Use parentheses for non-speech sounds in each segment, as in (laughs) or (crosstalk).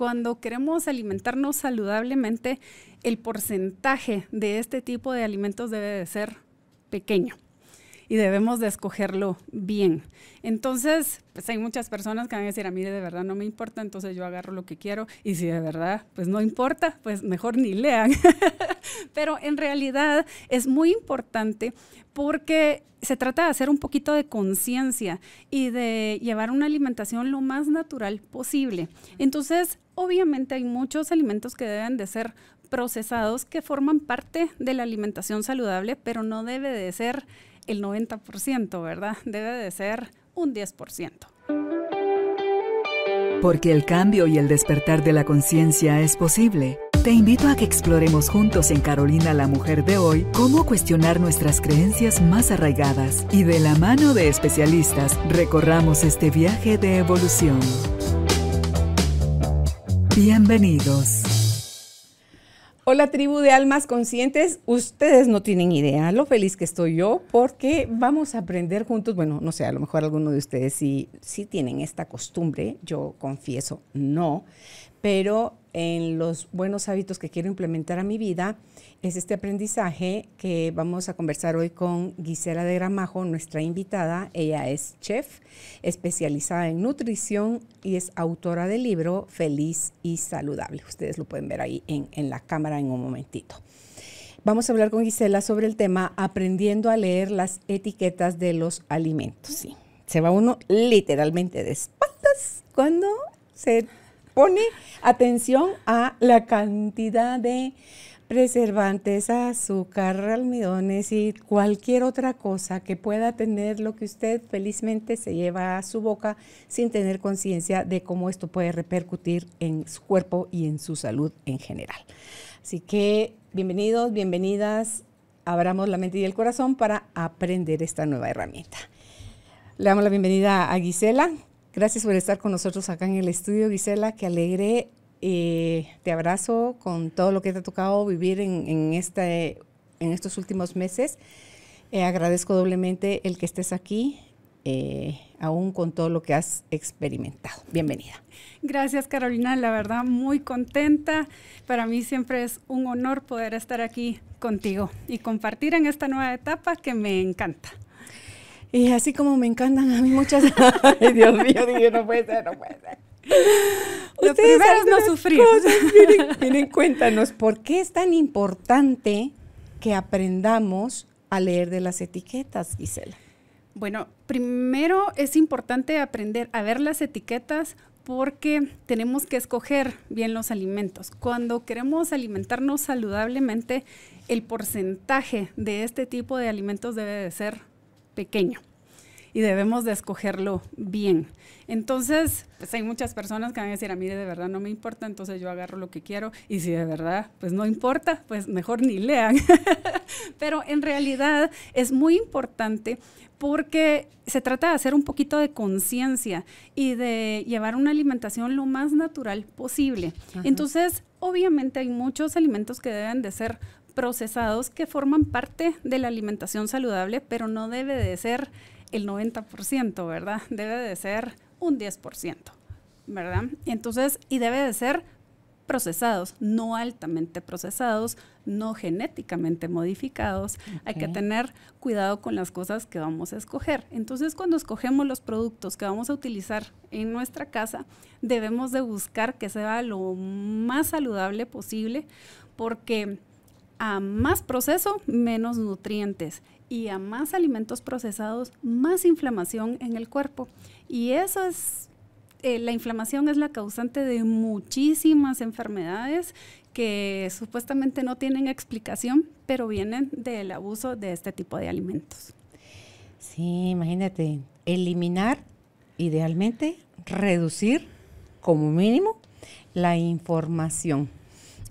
cuando queremos alimentarnos saludablemente, el porcentaje de este tipo de alimentos debe de ser pequeño y debemos de escogerlo bien. Entonces, pues hay muchas personas que van a decir, a mí de verdad no me importa, entonces yo agarro lo que quiero y si de verdad pues no importa, pues mejor ni lean. (laughs) Pero en realidad es muy importante porque se trata de hacer un poquito de conciencia y de llevar una alimentación lo más natural posible. Entonces, obviamente hay muchos alimentos que deben de ser procesados que forman parte de la alimentación saludable, pero no debe de ser el 90%, ¿verdad? Debe de ser un 10%. Porque el cambio y el despertar de la conciencia es posible. Te invito a que exploremos juntos en Carolina la Mujer de hoy cómo cuestionar nuestras creencias más arraigadas y de la mano de especialistas recorramos este viaje de evolución. Bienvenidos. Hola tribu de almas conscientes, ustedes no tienen idea lo feliz que estoy yo porque vamos a aprender juntos, bueno, no sé, a lo mejor alguno de ustedes sí, sí tienen esta costumbre, yo confieso no, pero en los buenos hábitos que quiero implementar a mi vida, es este aprendizaje que vamos a conversar hoy con Gisela de Gramajo, nuestra invitada. Ella es chef, especializada en nutrición y es autora del libro Feliz y Saludable. Ustedes lo pueden ver ahí en, la cámara en un momentito. Vamos a hablar con Gisela sobre el tema aprendiendo a leer las etiquetas de los alimentos. se va uno literalmente de espaldas cuando se pone atención a la cantidad de preservantes, azúcar, almidones y cualquier otra cosa que pueda tener lo que usted felizmente se lleva a su boca sin tener conciencia de cómo esto puede repercutir en su cuerpo y en su salud en general. Así que bienvenidos, bienvenidas, abramos la mente y el corazón para aprender esta nueva herramienta. Le damos la bienvenida a Gisela. Gracias por estar con nosotros acá en el estudio, Gisela. que alegre y eh, te abrazo con todo lo que te ha tocado vivir en, este, en estos últimos meses. Eh, agradezco doblemente el que estés aquí, eh, aún con todo lo que has experimentado. Bienvenida. Gracias Carolina, la verdad muy contenta. Para mí siempre es un honor poder estar aquí contigo y compartir en esta nueva etapa que me encanta. Y así como me encantan a mí muchas... (laughs) Dios mío, no puede ser, no puede ser. Ustedes no sufrir. (laughs) cuéntanos, ¿por qué es tan importante que aprendamos a leer de las etiquetas, Gisela? Bueno, primero es importante aprender a ver las etiquetas porque tenemos que escoger bien los alimentos. Cuando queremos alimentarnos saludablemente, el porcentaje de este tipo de alimentos debe de ser pequeño y debemos de escogerlo bien. Entonces, pues, hay muchas personas que van a decir, a ah, mí de verdad no me importa, entonces yo agarro lo que quiero y si de verdad pues no importa, pues mejor ni lean. (laughs) Pero en realidad es muy importante porque se trata de hacer un poquito de conciencia y de llevar una alimentación lo más natural posible. Entonces, obviamente hay muchos alimentos que deben de ser procesados que forman parte de la alimentación saludable, pero no debe de ser el 90%, ¿verdad? Debe de ser un 10%, ¿verdad? Entonces, y debe de ser procesados, no altamente procesados, no genéticamente modificados. Hay que tener cuidado con las cosas que vamos a escoger. Entonces, cuando escogemos los productos que vamos a utilizar en nuestra casa, debemos de buscar que sea lo más saludable posible, porque a más proceso, menos nutrientes y a más alimentos procesados, más inflamación en el cuerpo. Y eso es, eh, la inflamación es la causante de muchísimas enfermedades que supuestamente no tienen explicación, pero vienen del abuso de este tipo de alimentos. Sí, imagínate, eliminar, idealmente, reducir como mínimo la información.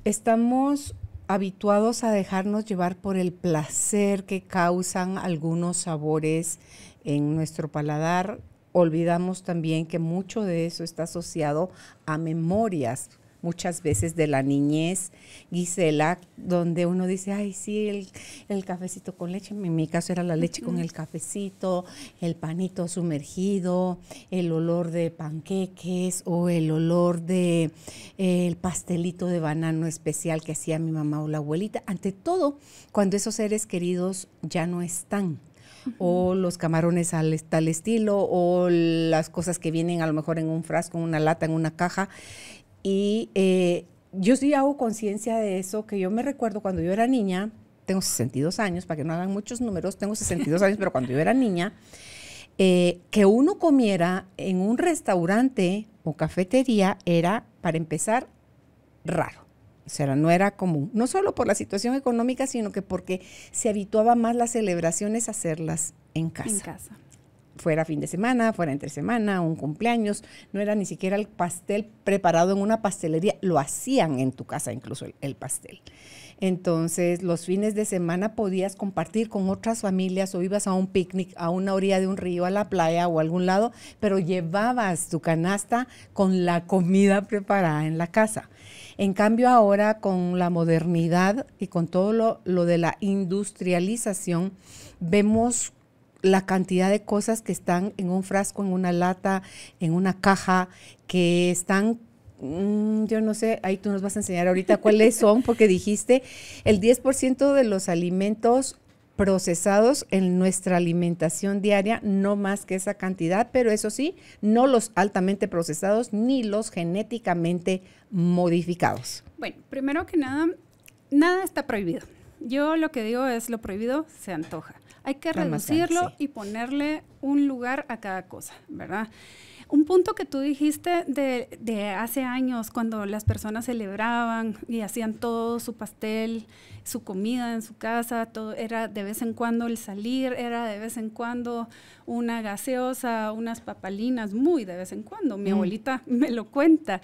Estamos habituados a dejarnos llevar por el placer que causan algunos sabores en nuestro paladar, olvidamos también que mucho de eso está asociado a memorias muchas veces de la niñez, Gisela, donde uno dice, ay, sí, el, cafecito con leche, en mi caso era la leche con el cafecito, el panito sumergido, el olor de panqueques o el olor de eh, el pastelito de banano especial que hacía mi mamá o la abuelita. Ante todo, cuando esos seres queridos ya no están o los camarones al tal estilo, o las cosas que vienen a lo mejor en un frasco, en una lata, en una caja, y eh, yo sí hago conciencia de eso, que yo me recuerdo cuando yo era niña, tengo 62 años, para que no hagan muchos números, tengo 62 años, pero cuando yo era niña, eh, que uno comiera en un restaurante o cafetería era, para empezar, raro. O sea, no era común, no solo por la situación económica, sino que porque se habituaba más las celebraciones a hacerlas En casa fuera fin de semana, fuera entre semana, un cumpleaños, no era ni siquiera el pastel preparado en una pastelería, lo hacían en tu casa incluso el, pastel. Entonces, los fines de semana podías compartir con otras familias o ibas a un picnic, a una orilla de un río, a la playa o a algún lado, pero llevabas tu canasta con la comida preparada en la casa. En cambio, ahora con la modernidad y con todo lo, lo de la industrialización, vemos la cantidad de cosas que están en un frasco, en una lata, en una caja, que están, mm, yo no sé, ahí tú nos vas a enseñar ahorita (laughs) cuáles son, porque dijiste, el 10% de los alimentos procesados en nuestra alimentación diaria, no más que esa cantidad, pero eso sí, no los altamente procesados ni los genéticamente modificados. Bueno, primero que nada, nada está prohibido. Yo lo que digo es lo prohibido se antoja hay que reducirlo y ponerle un lugar a cada cosa, ¿verdad? Un punto que tú dijiste de, hace años, cuando las personas celebraban y hacían todo, su pastel, su comida en su casa, todo, era de vez en cuando el salir, era de vez en cuando una gaseosa, unas papalinas, muy de vez en cuando. Mi mm. abuelita me lo cuenta.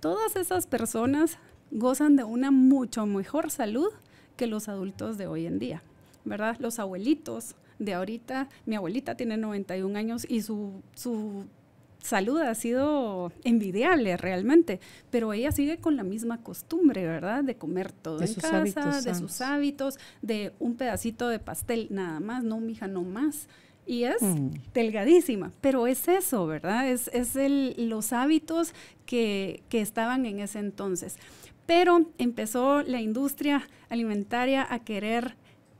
Todas esas personas gozan de una mucho mejor salud que los adultos de hoy en día. ¿verdad? Los abuelitos de ahorita, mi abuelita tiene 91 años y su, salud ha sido envidiable realmente, pero ella sigue con la misma costumbre, ¿verdad? De comer todo de en casa, de sus hábitos, de un pedacito de pastel nada más, no, mija, no más. Y es mm. delgadísima, pero es eso, ¿verdad? Es, es el, los hábitos que, que estaban en ese entonces. Pero empezó la industria alimentaria a querer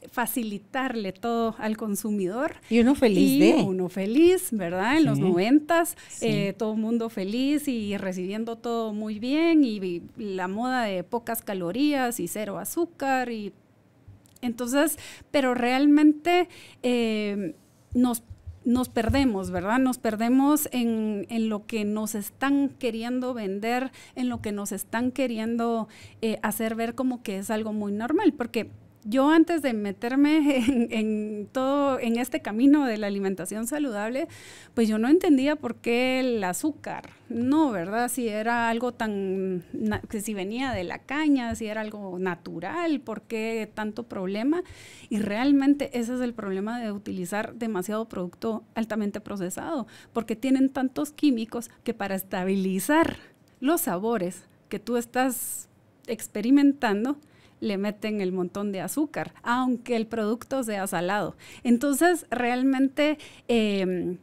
facilitarle todo al consumidor. Y uno feliz y de. Uno feliz, ¿verdad? En los noventas, eh, todo el mundo feliz y recibiendo todo muy bien y, la moda de pocas calorías y cero azúcar y entonces, pero realmente em, nos nos perdemos, ¿verdad? Nos perdemos en, lo que nos están queriendo vender, en lo que nos están queriendo eh, hacer ver como que es algo muy normal, porque yo antes de meterme (laughs) en, todo, en este camino de la alimentación saludable, pues yo no entendía por qué el azúcar, no, ¿verdad? Si era algo tan, que si venía de la caña, si era algo natural, ¿por qué tanto problema? Y realmente ese es el problema de utilizar demasiado producto altamente procesado, porque tienen tantos químicos que para estabilizar los sabores que tú estás experimentando, le meten el montón de azúcar, aunque el producto sea salado. Entonces, realmente... Em,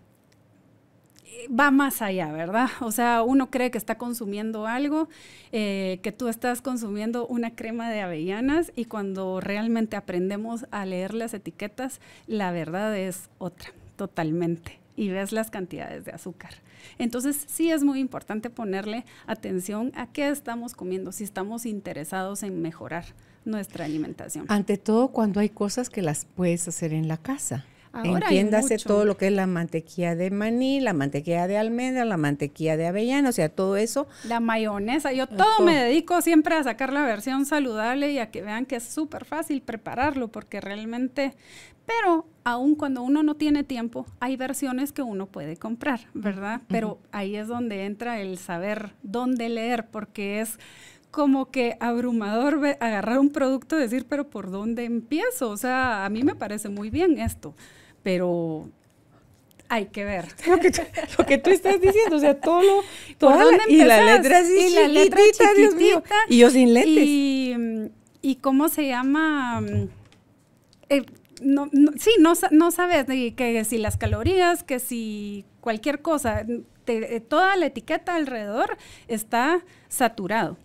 va más allá, ¿verdad? O sea, uno cree que está consumiendo algo, eh, que tú estás consumiendo una crema de avellanas y cuando realmente aprendemos a leer las etiquetas, la verdad es otra, totalmente. Y ves las cantidades de azúcar. Entonces sí es muy importante ponerle atención a qué estamos comiendo, si estamos interesados en mejorar nuestra alimentación. Ante todo cuando hay cosas que las puedes hacer en la casa. Ahora Entiéndase todo lo que es la mantequilla de maní, la mantequilla de almendra, la mantequilla de avellana, o sea, todo eso. La mayonesa, yo todo, todo, me dedico siempre a sacar la versión saludable y a que vean que es súper fácil prepararlo, porque realmente pero aun cuando uno no tiene tiempo, hay versiones que uno puede comprar, ¿verdad? Pero ahí es donde entra el saber dónde leer, porque es como que abrumador agarrar un producto y decir, pero ¿por dónde empiezo? O sea, a mí me parece muy bien esto, pero hay que ver. (laughs) Lo que, tú estás diciendo, o sea, todo lo, y la letra y la letra Dios mío, y yo sin letras. Y, cómo se llama, mm, eh, no, sí, no, sabes que, si las calorías, que si cualquier cosa, eh, toda la etiqueta alrededor está saturado.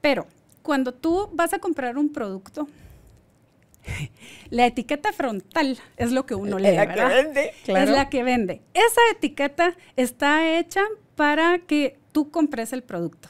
Pero cuando tú vas a comprar un producto, la etiqueta frontal es lo que uno lee. Es la que vende. Es la que vende. Esa etiqueta está hecha para que tú compres el producto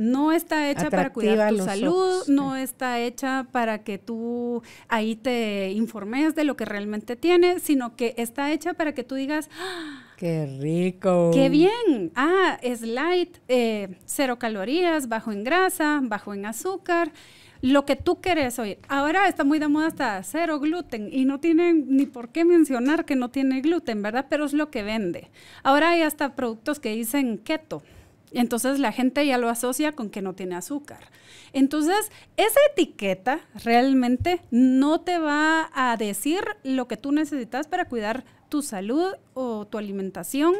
no está hecha para cuidar tu salud, no está hecha para que tú ahí te informes de lo que realmente tienes, sino que está hecha para que tú digas, ah, ¡Qué rico! ¡Qué bien! Ah, es light, eh, cero calorías, bajo en grasa, bajo en azúcar lo que tú querés oír. Ahora está muy de moda hasta cero gluten y no tienen ni por qué mencionar que no tiene gluten, ¿verdad? Pero es lo que vende. Ahora hay hasta productos que dicen keto. Entonces la gente ya lo asocia con que no tiene azúcar. Entonces, esa etiqueta realmente no te va a decir lo que tú necesitas para cuidar tu salud o tu alimentación,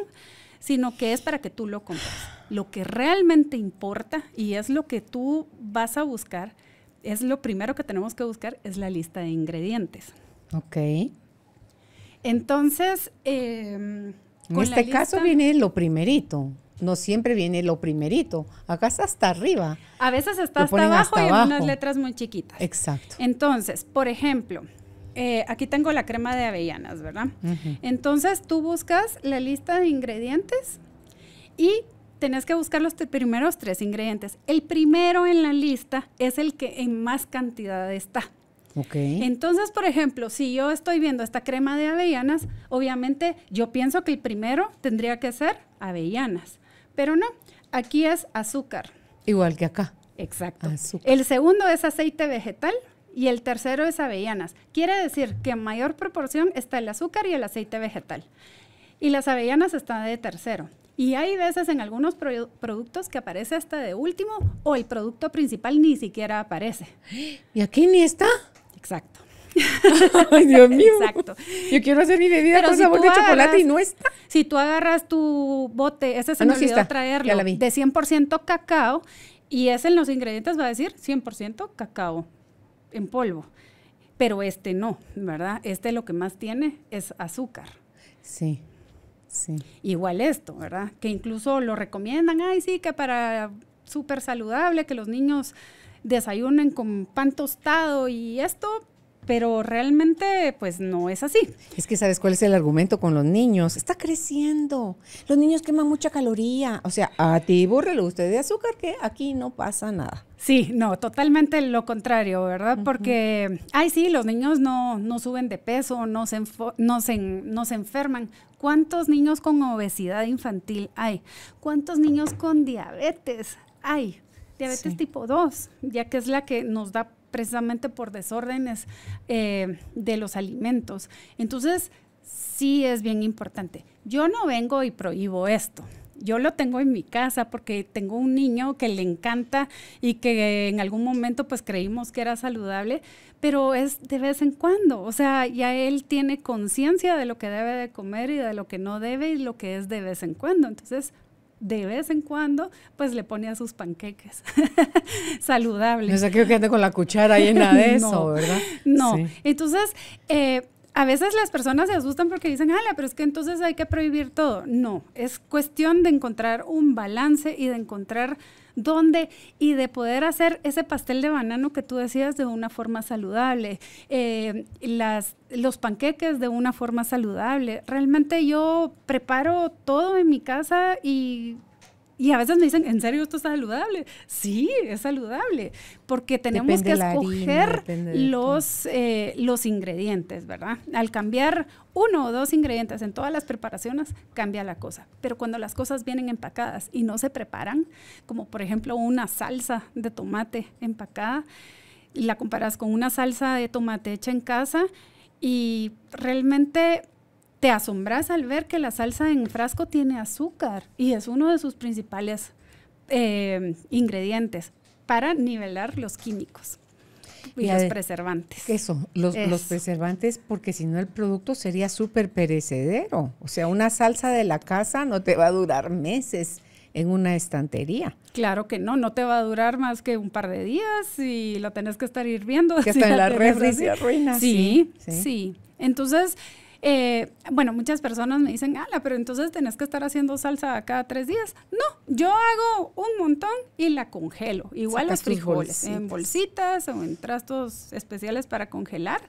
sino que es para que tú lo compres. Lo que realmente importa y es lo que tú vas a buscar, es lo primero que tenemos que buscar, es la lista de ingredientes. Ok. Entonces, eh, en este caso viene lo primerito no siempre viene lo primerito. Acá está hasta arriba. A veces está hasta abajo y en unas letras muy chiquitas. Exacto. Entonces, por ejemplo, eh, aquí tengo la crema de avellanas, ¿verdad? Entonces tú buscas la lista de ingredientes y tenés que buscar los primeros tres ingredientes. El primero en la lista es el que en más cantidad está. Okay. Entonces, por ejemplo, si yo estoy viendo esta crema de avellanas, obviamente yo pienso que el primero tendría que ser avellanas. Pero no, aquí es azúcar. Igual que acá. Exacto. El segundo es aceite vegetal y el tercero es avellanas. Quiere decir que en mayor proporción está el azúcar y el aceite vegetal. Y las avellanas están de tercero. Y hay veces en algunos productos que aparece hasta de último o el producto principal ni siquiera aparece. (gasps) ¿Y aquí ni está? Exacto. (laughs) Ay, Dios mío. Exacto. Yo quiero hacer mi bebida con si sabor de chocolate y no está. Si tú agarras tu bote, ese se ah, nos me no, traerlo, de 100% cacao, y es en los ingredientes, va a decir 100% cacao en polvo. Pero este no, ¿verdad? Este lo que más tiene es azúcar. Sí. Sí. Igual esto, ¿verdad? Que incluso lo recomiendan, ay, sí, que para súper saludable, que los niños desayunen con pan tostado y esto, pero realmente pues no es así. Es que sabes cuál es el argumento con los niños. Está creciendo. Los niños queman mucha caloría. O sea, a ti le usted de azúcar que aquí no pasa nada. Sí, no, totalmente lo contrario, ¿verdad? Porque, ay, sí, los niños no, suben de peso, no se, no, se, no enferman. ¿Cuántos niños con obesidad infantil hay? ¿Cuántos niños con diabetes hay? Diabetes tipo 2, ya que es la que nos da precisamente por desórdenes eh, de los alimentos. Entonces, sí es bien importante. Yo no vengo y prohíbo esto. Yo lo tengo en mi casa porque tengo un niño que le encanta y que en algún momento pues creímos que era saludable, pero es de vez en cuando. O sea, ya él tiene conciencia de lo que debe de comer y de lo que no debe y lo que es de vez en cuando. Entonces, de vez en cuando, pues le pone a sus panqueques. (laughs) saludables. No sé qué que con la cuchara (laughs) llena de eso, ¿verdad? No. Entonces, eh, a veces las personas se asustan porque dicen, ala, pero es que entonces hay que prohibir todo. No, es cuestión de encontrar un balance y de encontrar dónde y de poder hacer ese pastel de banano que tú decías de una forma saludable, eh, los panqueques de una forma saludable. Realmente yo preparo todo en mi casa y y a veces me dicen, ¿en serio esto es saludable? Sí, es saludable, porque tenemos que escoger los, eh, los ingredientes, ¿verdad? Al cambiar uno o dos ingredientes en todas las preparaciones, cambia la cosa. Pero cuando las cosas vienen empacadas y no se preparan, como por ejemplo una salsa de tomate empacada, la comparas con una salsa de tomate hecha en casa, y realmente te asombras al ver que la salsa en frasco tiene azúcar y es uno de sus principales eh, ingredientes para nivelar los químicos y, los preservantes. Eso, los, preservantes, porque si no el producto sería súper perecedero. O sea, una salsa de la casa no te va a durar meses en una estantería. Claro que no, no te va a durar más que un par de días y lo tenés que estar hirviendo. (laughs) Que está en la, se arruina. sí, sí. Entonces, eh, bueno, muchas personas me dicen, ala, pero entonces tenés que estar haciendo salsa cada tres días. No, yo hago un montón y la congelo. Igual los frijoles, en bolsitas o en trastos especiales para congelar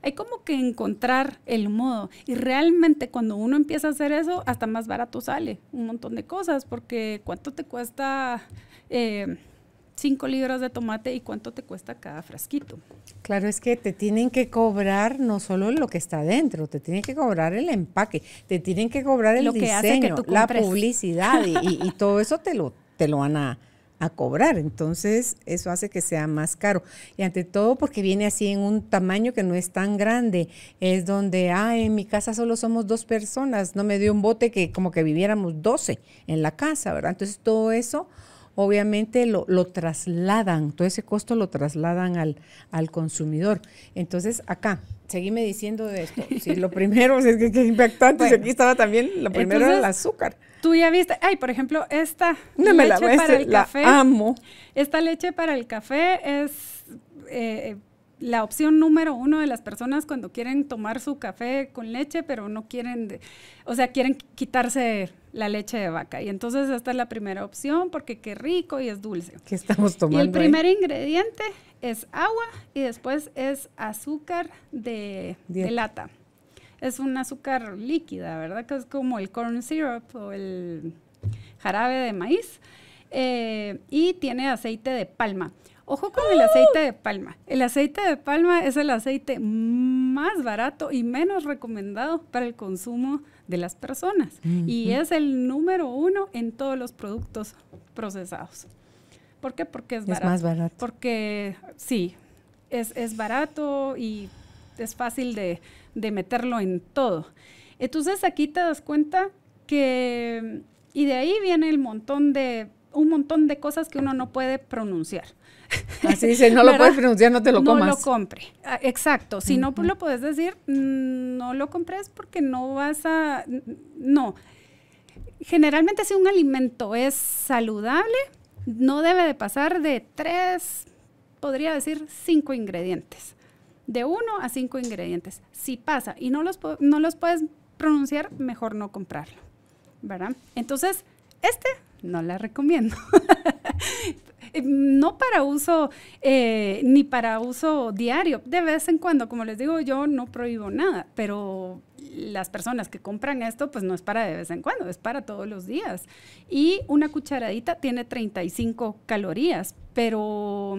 hay como que encontrar el modo. Y realmente cuando uno empieza a hacer eso, hasta más barato sale un montón de cosas, porque ¿cuánto te cuesta 5 eh, libras de tomate y cuánto te cuesta cada frasquito? Claro, es que te tienen que cobrar no solo lo que está dentro, te tienen que cobrar el empaque, te tienen que cobrar el lo diseño, la publicidad y, todo eso te lo, te lo van a, a cobrar. Entonces, eso hace que sea más caro. Y ante todo, porque viene así en un tamaño que no es tan grande. Es donde, ah, en mi casa solo somos dos personas. No me dio un bote que como que viviéramos doce en la casa, ¿verdad? Entonces, todo eso obviamente lo, trasladan, todo ese costo lo trasladan al, consumidor. Entonces, acá, seguime diciendo de esto. (laughs) Sí, lo primero, pues, es que, es impactante, aquí estaba también, lo primero era el azúcar. Tú ya viste, ay, por ejemplo, esta leche para el café. amo. Esta leche para el café es eh, la opción número uno de las personas cuando quieren tomar su café con leche, pero no quieren, o sea, quieren quitarse la leche de vaca. Y entonces esta es la primera opción porque qué rico y es dulce. ¿Qué estamos tomando? Y el primer ingrediente es agua y después es azúcar de, lata. Es un azúcar líquida, ¿verdad? Que es como el corn syrup o el jarabe de maíz. Eh, y tiene aceite de palma. Ojo con el aceite de palma. El aceite de palma es el aceite más barato y menos recomendado para el consumo de las personas. Y es el número uno en todos los productos procesados. ¿Por qué? Porque es barato. Es más barato. Porque sí, es, barato y es fácil de, de meterlo en todo. Entonces aquí te das cuenta que... Y de ahí viene el montón de un montón de cosas que uno no puede pronunciar. Así dice, no lo puedes pronunciar, no te lo comas. No lo compre. Ah, exacto. Si no pues, lo puedes decir, mm, no lo compres porque no vas a. No. Generalmente, si un alimento es saludable, no debe de pasar de tres, podría decir cinco ingredientes. De uno a cinco ingredientes. Si pasa y no los, no los puedes pronunciar, mejor no comprarlo. ¿Verdad? Entonces, este no la recomiendo. (laughs) Eh, no para uso eh, ni para uso diario. De vez en cuando, como les digo, yo no prohíbo nada, pero las personas que compran esto, pues no es para de vez en cuando, es para todos los días. Y una cucharadita tiene 35 calorías, pero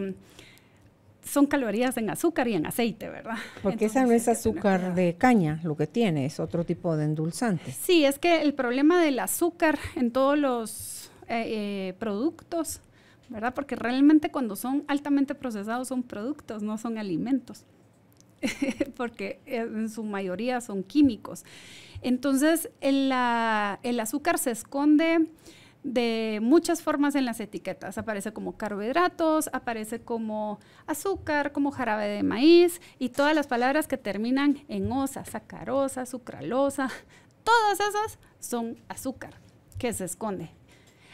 son calorías en azúcar y en aceite, ¿verdad? Porque esa no es azúcar de caña lo que tiene, es otro tipo de endulzante. Sí, es que el problema del azúcar en todos los eh, productos ¿verdad? Porque realmente cuando son altamente procesados son productos, no son alimentos, (laughs) porque en su mayoría son químicos. Entonces, el, el azúcar se esconde de muchas formas en las etiquetas. Aparece como carbohidratos, aparece como azúcar, como jarabe de maíz y todas las palabras que terminan en osa, sacarosa, sucralosa, (laughs) todas esas son azúcar que se esconde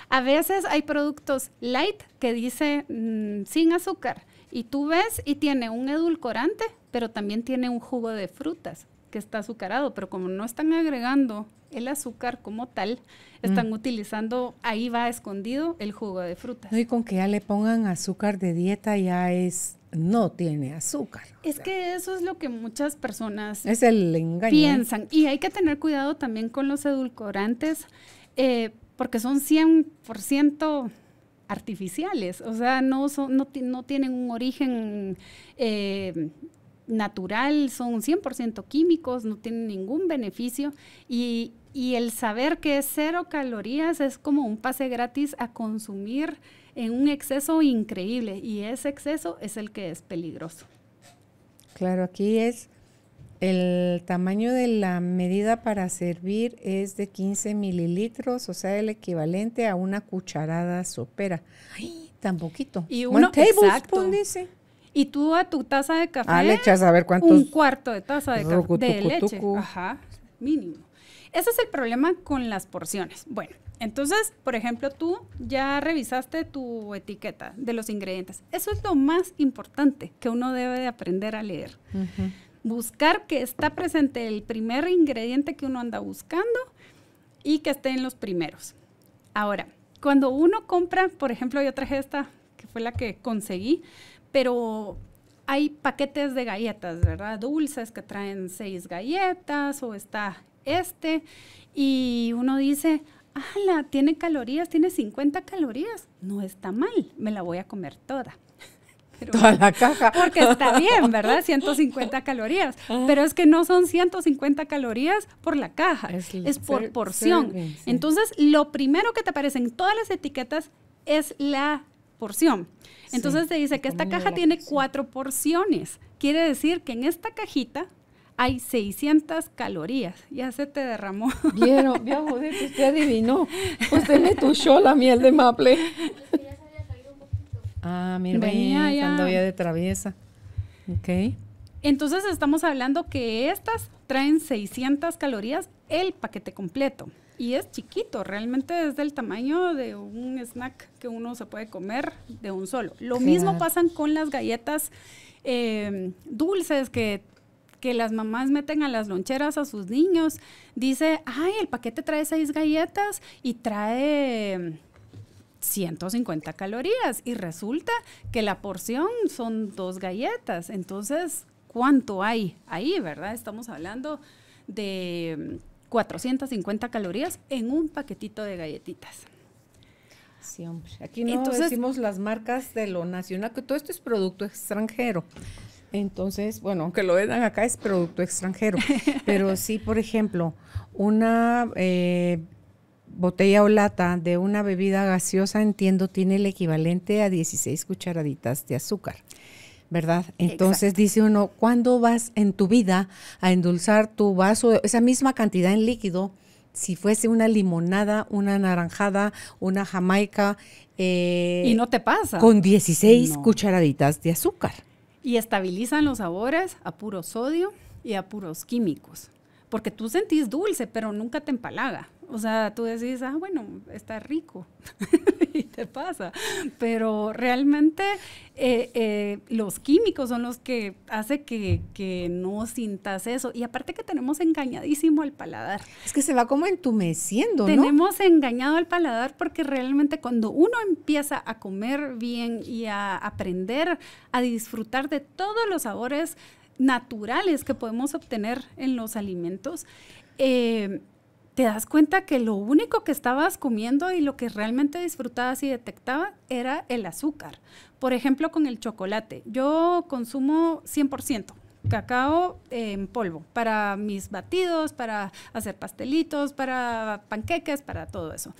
a veces hay productos light que dice mm, sin azúcar y tú ves y tiene un edulcorante, pero también tiene un jugo de frutas que está azucarado, pero como no están agregando el azúcar como tal, están mm. utilizando, ahí va escondido el jugo de frutas. y con que ya le pongan azúcar de dieta ya es, no tiene azúcar. Es que eso es lo que muchas personas ¿eh? piensan. Y hay que tener cuidado también con los edulcorantes. Eh, porque son 100% artificiales, o sea, no, no, tienen un origen eh, natural, son 100% químicos, no tienen ningún beneficio y, y, el saber que es cero calorías es como un pase gratis a consumir en un exceso increíble y ese exceso es el que es peligroso. Claro, aquí es el tamaño de la medida para servir es de 15 mililitros, o sea, el equivalente a una cucharada sopera. ¡Ay, tan poquito! Y uno, dice. Y tú a tu taza de café. Ah, le a ver cuántos. Un cuarto de taza de, de leche. Ajá, mínimo. Ese es el problema con las porciones. Bueno, entonces, por ejemplo, tú ya revisaste tu etiqueta de los ingredientes. Eso es lo más importante que uno debe de aprender a leer. Ajá buscar que está presente el primer ingrediente que uno anda buscando y que esté en los primeros. Ahora, cuando uno compra, por ejemplo, yo traje esta, que fue la que conseguí, pero hay paquetes de galletas, ¿verdad? Dulces que traen seis galletas o está este y uno dice, la tiene calorías, tiene 50 calorías, no está mal, me la voy a comer toda toda la caja. Porque está bien, ¿verdad? 150 (laughs) calorías. Ah. Pero es que no son 150 calorías por la caja, es, por porción. Entonces, lo primero que te aparece en todas las etiquetas es la porción. Entonces te dice que esta caja tiene cuatro porciones. Quiere decir que en esta cajita hay 600 calorías. Ya se te derramó. Vieron, vio usted adivinó. Usted me tuchó la miel de maple. (laughs) Ah, mira, venía ya. había de traviesa. Ok. Entonces estamos hablando que estas traen 600 calorías el paquete completo. Y es chiquito, realmente es del tamaño de un snack que uno se puede comer de un solo. Lo mismo pasan con las galletas eh, dulces que, que, las mamás meten a las loncheras a sus niños. Dice, ay, el paquete trae seis galletas y trae 150 calorías y resulta que la porción son dos galletas. Entonces, ¿cuánto hay ahí, verdad? Estamos hablando de 450 mm, calorías en un paquetito de galletitas. Sí, hombre. Aquí no decimos las marcas de lo nacional, que todo esto es producto extranjero. Entonces, bueno, aunque lo vean acá es producto extranjero. (laughs) Pero sí, por ejemplo, una eh, botella o lata de una bebida gaseosa, entiendo, tiene el equivalente a 16 cucharaditas de azúcar. ¿verdad? Entonces dice uno, ¿cuándo vas en tu vida a endulzar tu vaso, esa misma cantidad en líquido? Si fuese una limonada, una naranjada, una jamaica. Eh, y no te pasa. Con 16 cucharaditas de azúcar. Y estabilizan los sabores a puro sodio y a puros químicos. Porque tú sentís dulce, pero nunca te empalaga. O sea, tú decís, ah, bueno, está rico (laughs) y te pasa. Pero realmente eh, eh, los químicos son los que hace que, no sintas eso. Y aparte que tenemos engañadísimo al paladar. Es que se va como entumeciendo, Tenemos engañado al paladar porque realmente cuando uno empieza a comer bien y a aprender a disfrutar de todos los sabores naturales que podemos obtener en los alimentos, eh, te das cuenta que lo único que estabas comiendo y lo que realmente disfrutabas y detectabas era el azúcar. Por ejemplo, con el chocolate. Yo consumo 100% cacao en polvo para mis batidos, para hacer pastelitos, para panqueques, para todo eso.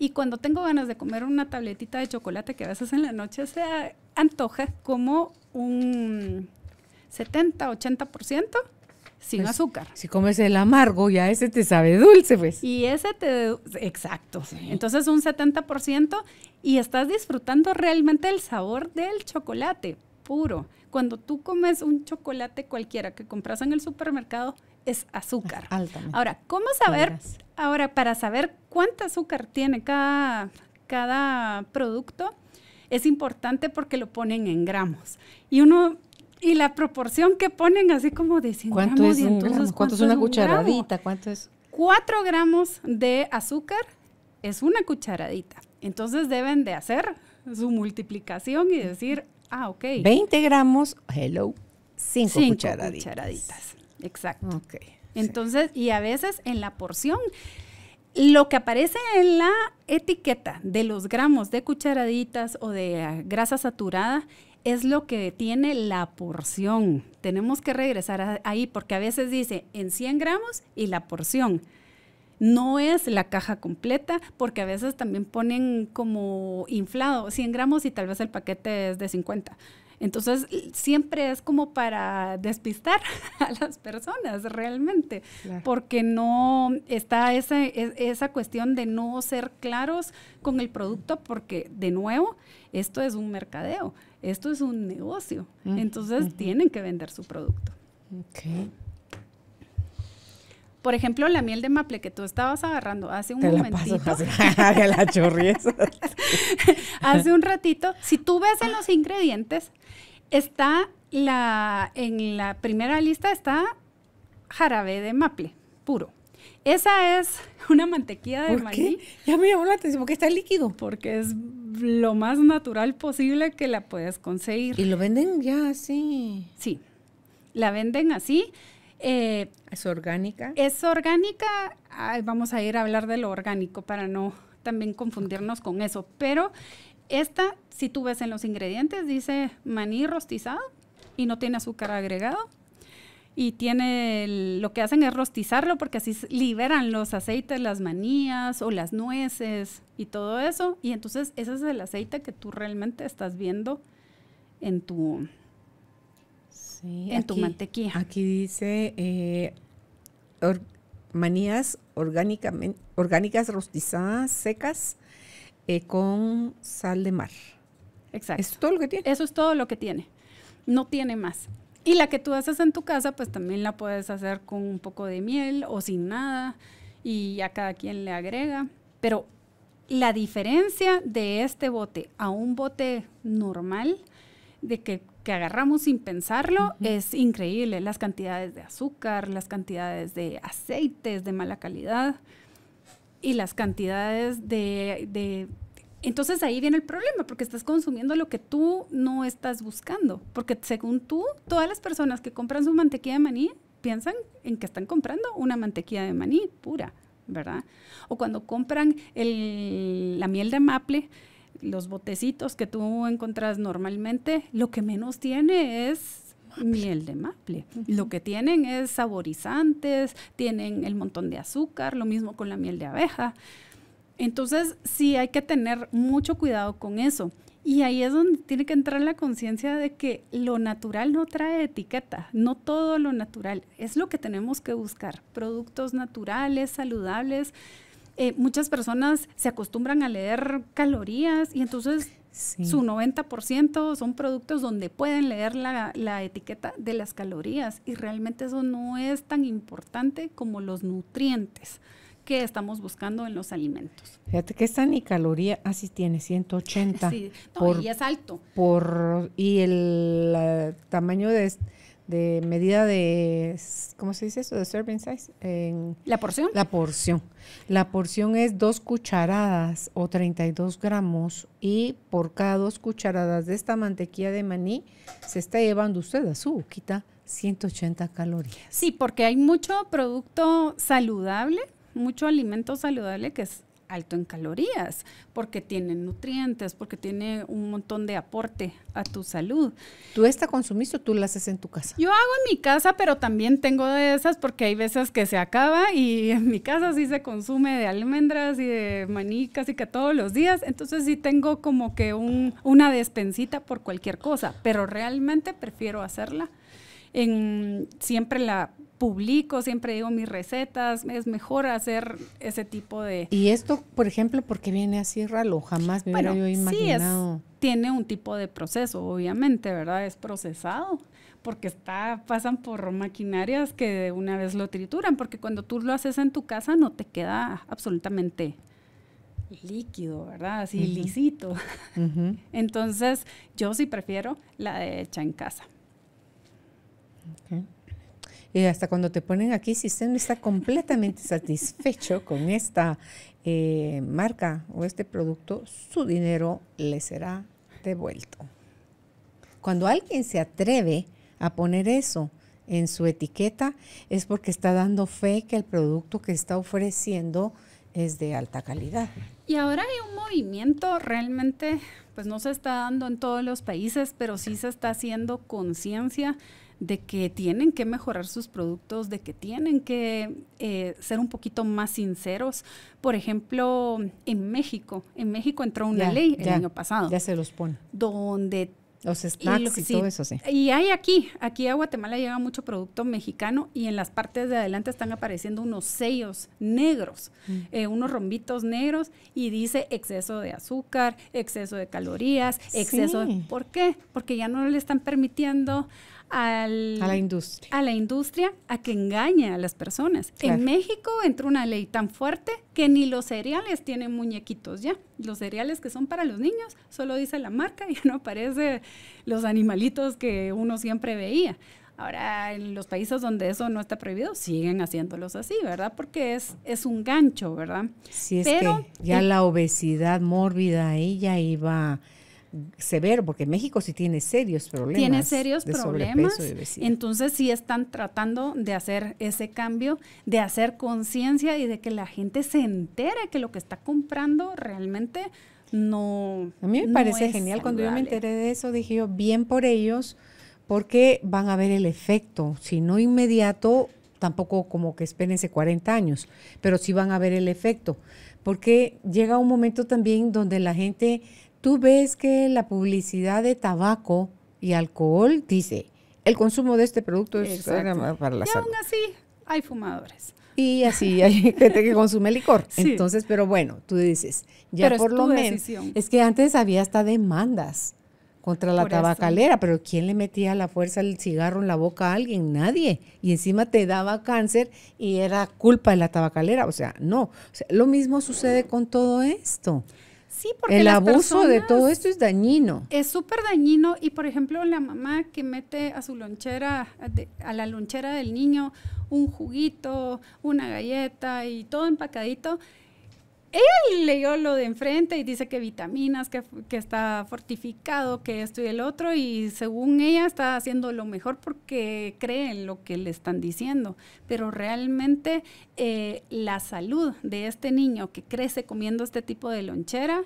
Y cuando tengo ganas de comer una tabletita de chocolate que a veces en la noche se antoja como un 70, 80%, sin pues, azúcar. Si comes el amargo, ya ese te sabe dulce, pues. Y ese te... Exacto. Entonces un 70% y estás disfrutando realmente el sabor del chocolate puro. Cuando tú comes un chocolate cualquiera que compras en el supermercado, es azúcar. Ahora, ¿cómo saber? Ahora, para saber cuánto azúcar tiene cada, cada producto, es importante porque lo ponen en gramos. Y uno y la proporción que ponen, así como de 100 gramos, entonces, ¿Cuánto, es una cucharadita? 4 gramos de azúcar es una cucharadita. Entonces deben de hacer su multiplicación y decir, ah, ok. 20 gramos, hello, 5 cucharaditas. cucharaditas. Exacto. Entonces, y a veces en la porción, lo que aparece en la etiqueta de los gramos de cucharaditas o de grasa saturada es lo que tiene la porción. Tenemos que regresar ahí porque a veces dice en 100 gramos y la porción. No es la caja completa porque a veces también ponen como inflado 100 gramos y tal vez el paquete es de 50. Entonces, siempre es como para despistar (laughs) a las personas realmente, porque no está esa, esa cuestión de no ser claros con el producto, porque de nuevo, esto es un mercadeo, esto es un negocio. Mm, Entonces tienen que vender su producto. Por ejemplo, la miel de maple que tú estabas agarrando hace un momentito. La (laughs) hace un ratito, si tú ves en los ingredientes, está la en la primera lista está jarabe de maple puro. Esa es una mantequilla de maní. Ya me llamó la atención porque está líquido. Porque es lo más natural posible que la puedes conseguir. ¿Y lo venden ya así? Sí, la venden así. Eh, ¿Es orgánica? Es orgánica. vamos a ir a hablar de lo orgánico para no también confundirnos con eso. Pero esta, si tú ves en los ingredientes, dice maní rostizado y no tiene azúcar agregado y tiene, lo que hacen es rostizarlo porque así liberan los aceites, las manías o las nueces y todo eso. Y entonces ese es el aceite que tú realmente estás viendo en tu, en tu mantequilla. Aquí dice eh, manías orgánicas rostizadas, secas, eh, con sal de mar. Exacto. Eso ¿Es todo lo que tiene? Eso es todo lo que tiene. No tiene más. Y la que tú haces en tu casa, pues también la puedes hacer con un poco de miel o sin nada y a cada quien le agrega. Pero la diferencia de este bote a un bote normal, de que, agarramos sin pensarlo, es increíble. Las cantidades de azúcar, las cantidades de aceites de mala calidad y las cantidades de entonces ahí viene el problema, porque estás consumiendo lo que tú no estás buscando, porque según tú, todas las personas que compran su mantequilla de maní piensan en que están comprando una mantequilla de maní pura, ¿verdad? O cuando compran la miel de maple, los botecitos que tú encuentras normalmente, lo que menos tiene es miel de maple. Lo que tienen es saborizantes, tienen el montón de azúcar, lo mismo con la miel de abeja. Entonces, sí hay que tener mucho cuidado con eso. Y ahí es donde tiene que entrar la conciencia de que lo natural no trae etiqueta, no todo lo natural, es lo que tenemos que buscar, productos naturales, saludables. Eh, muchas personas se acostumbran a leer calorías y entonces su 90% son productos donde pueden leer la, la etiqueta de las calorías y realmente eso no es tan importante como los nutrientes que estamos buscando en los alimentos. Fíjate que esta ni caloría, así ah, tiene 180. (laughs) Sí, y es alto. Por, y el tamaño de, medida de, ¿cómo se dice eso? De serving size. En, la porción. La porción. La porción es dos cucharadas o 32 gramos y por cada dos cucharadas de esta mantequilla de maní se está llevando usted a su boquita 180 calorías. Sí, porque hay mucho producto saludable mucho alimento saludable que es alto en calorías, porque tiene nutrientes, porque tiene un montón de aporte a tu salud. ¿Tú esta consumiste o tú la haces en tu casa? Yo hago en mi casa, pero también tengo de esas porque hay veces que se acaba y en mi casa sí se consume de almendras y de maní casi que todos los días, entonces sí tengo como que una despensita por cualquier cosa, pero realmente prefiero hacerla. En, siempre la publico, siempre digo mis recetas, es mejor hacer ese tipo de... Y esto, por ejemplo, porque viene así raro, jamás me lo hubiera Sí es, tiene un tipo de proceso, obviamente, ¿verdad? Es procesado, porque está, pasan por maquinarias que de una vez lo trituran, porque cuando tú lo haces en tu casa no te queda absolutamente líquido, ¿verdad? Así uh (laughs) Entonces, yo sí prefiero la hecha en casa. Y hasta cuando te ponen aquí, si usted no está completamente satisfecho con esta eh, marca o este producto, su dinero le será devuelto. Cuando alguien se atreve a poner eso en su etiqueta, es porque está dando fe que el producto que está ofreciendo es de alta calidad. Y ahora hay un movimiento realmente, pues no se está dando en todos los países, pero sí se está haciendo conciencia de que tienen que mejorar sus productos, de que tienen que eh, ser un poquito más sinceros. Por ejemplo, en México, en México entró una ley el año pasado. Ya se los pone. Donde los snacks y, todo eso, sí. Y hay aquí, aquí a Guatemala llega mucho producto mexicano y en las partes de adelante están apareciendo unos sellos negros, mm. eh, unos rombitos negros y dice exceso de azúcar, exceso de calorías, exceso de... ¿Por qué? Porque ya no le están permitiendo a la industria. A la industria a que engañe a las personas. En México entró una ley tan fuerte que ni los cereales tienen muñequitos ya. Los cereales que son para los niños, solo dice la marca y (laughs) no aparece los animalitos que uno siempre veía. Ahora, en los países donde eso no está prohibido, siguen haciéndolos así, ¿verdad? Porque es, es un gancho, ¿verdad? Sí, es que ya la obesidad mórbida, ella iba severo, porque México sí tiene serios problemas. Tiene serios problemas. Entonces sí están tratando de hacer ese cambio, de hacer conciencia y de que la gente se entere que lo que está comprando realmente no. A mí me parece genial. Cuando yo me enteré de eso, dije yo, bien por ellos, porque van a ver el efecto. Si no inmediato, tampoco como que espérense 40 años, pero sí van a ver el efecto. Porque llega un momento también donde la gente tú ves que la publicidad de tabaco y alcohol dice, el consumo de este producto es para la salud. Y aún así hay fumadores. Y así hay (laughs) gente que consume licor. Entonces, pero bueno, tú dices, ya por lo menos. Es que antes había hasta demandas contra la tabacalera, pero ¿quién le metía la fuerza el cigarro en la boca a alguien? Nadie. Y encima te daba cáncer y era culpa de la tabacalera. O sea, no. lo mismo sucede con todo esto el abuso de todo esto es dañino. Es súper dañino y por ejemplo la mamá que mete a su lonchera, a la lonchera del niño un juguito, una galleta y todo empacadito, él leyó lo de enfrente y dice que vitaminas, que, está fortificado, que esto y el otro, y según ella está haciendo lo mejor porque cree en lo que le están diciendo. Pero realmente eh, la salud de este niño que crece comiendo este tipo de lonchera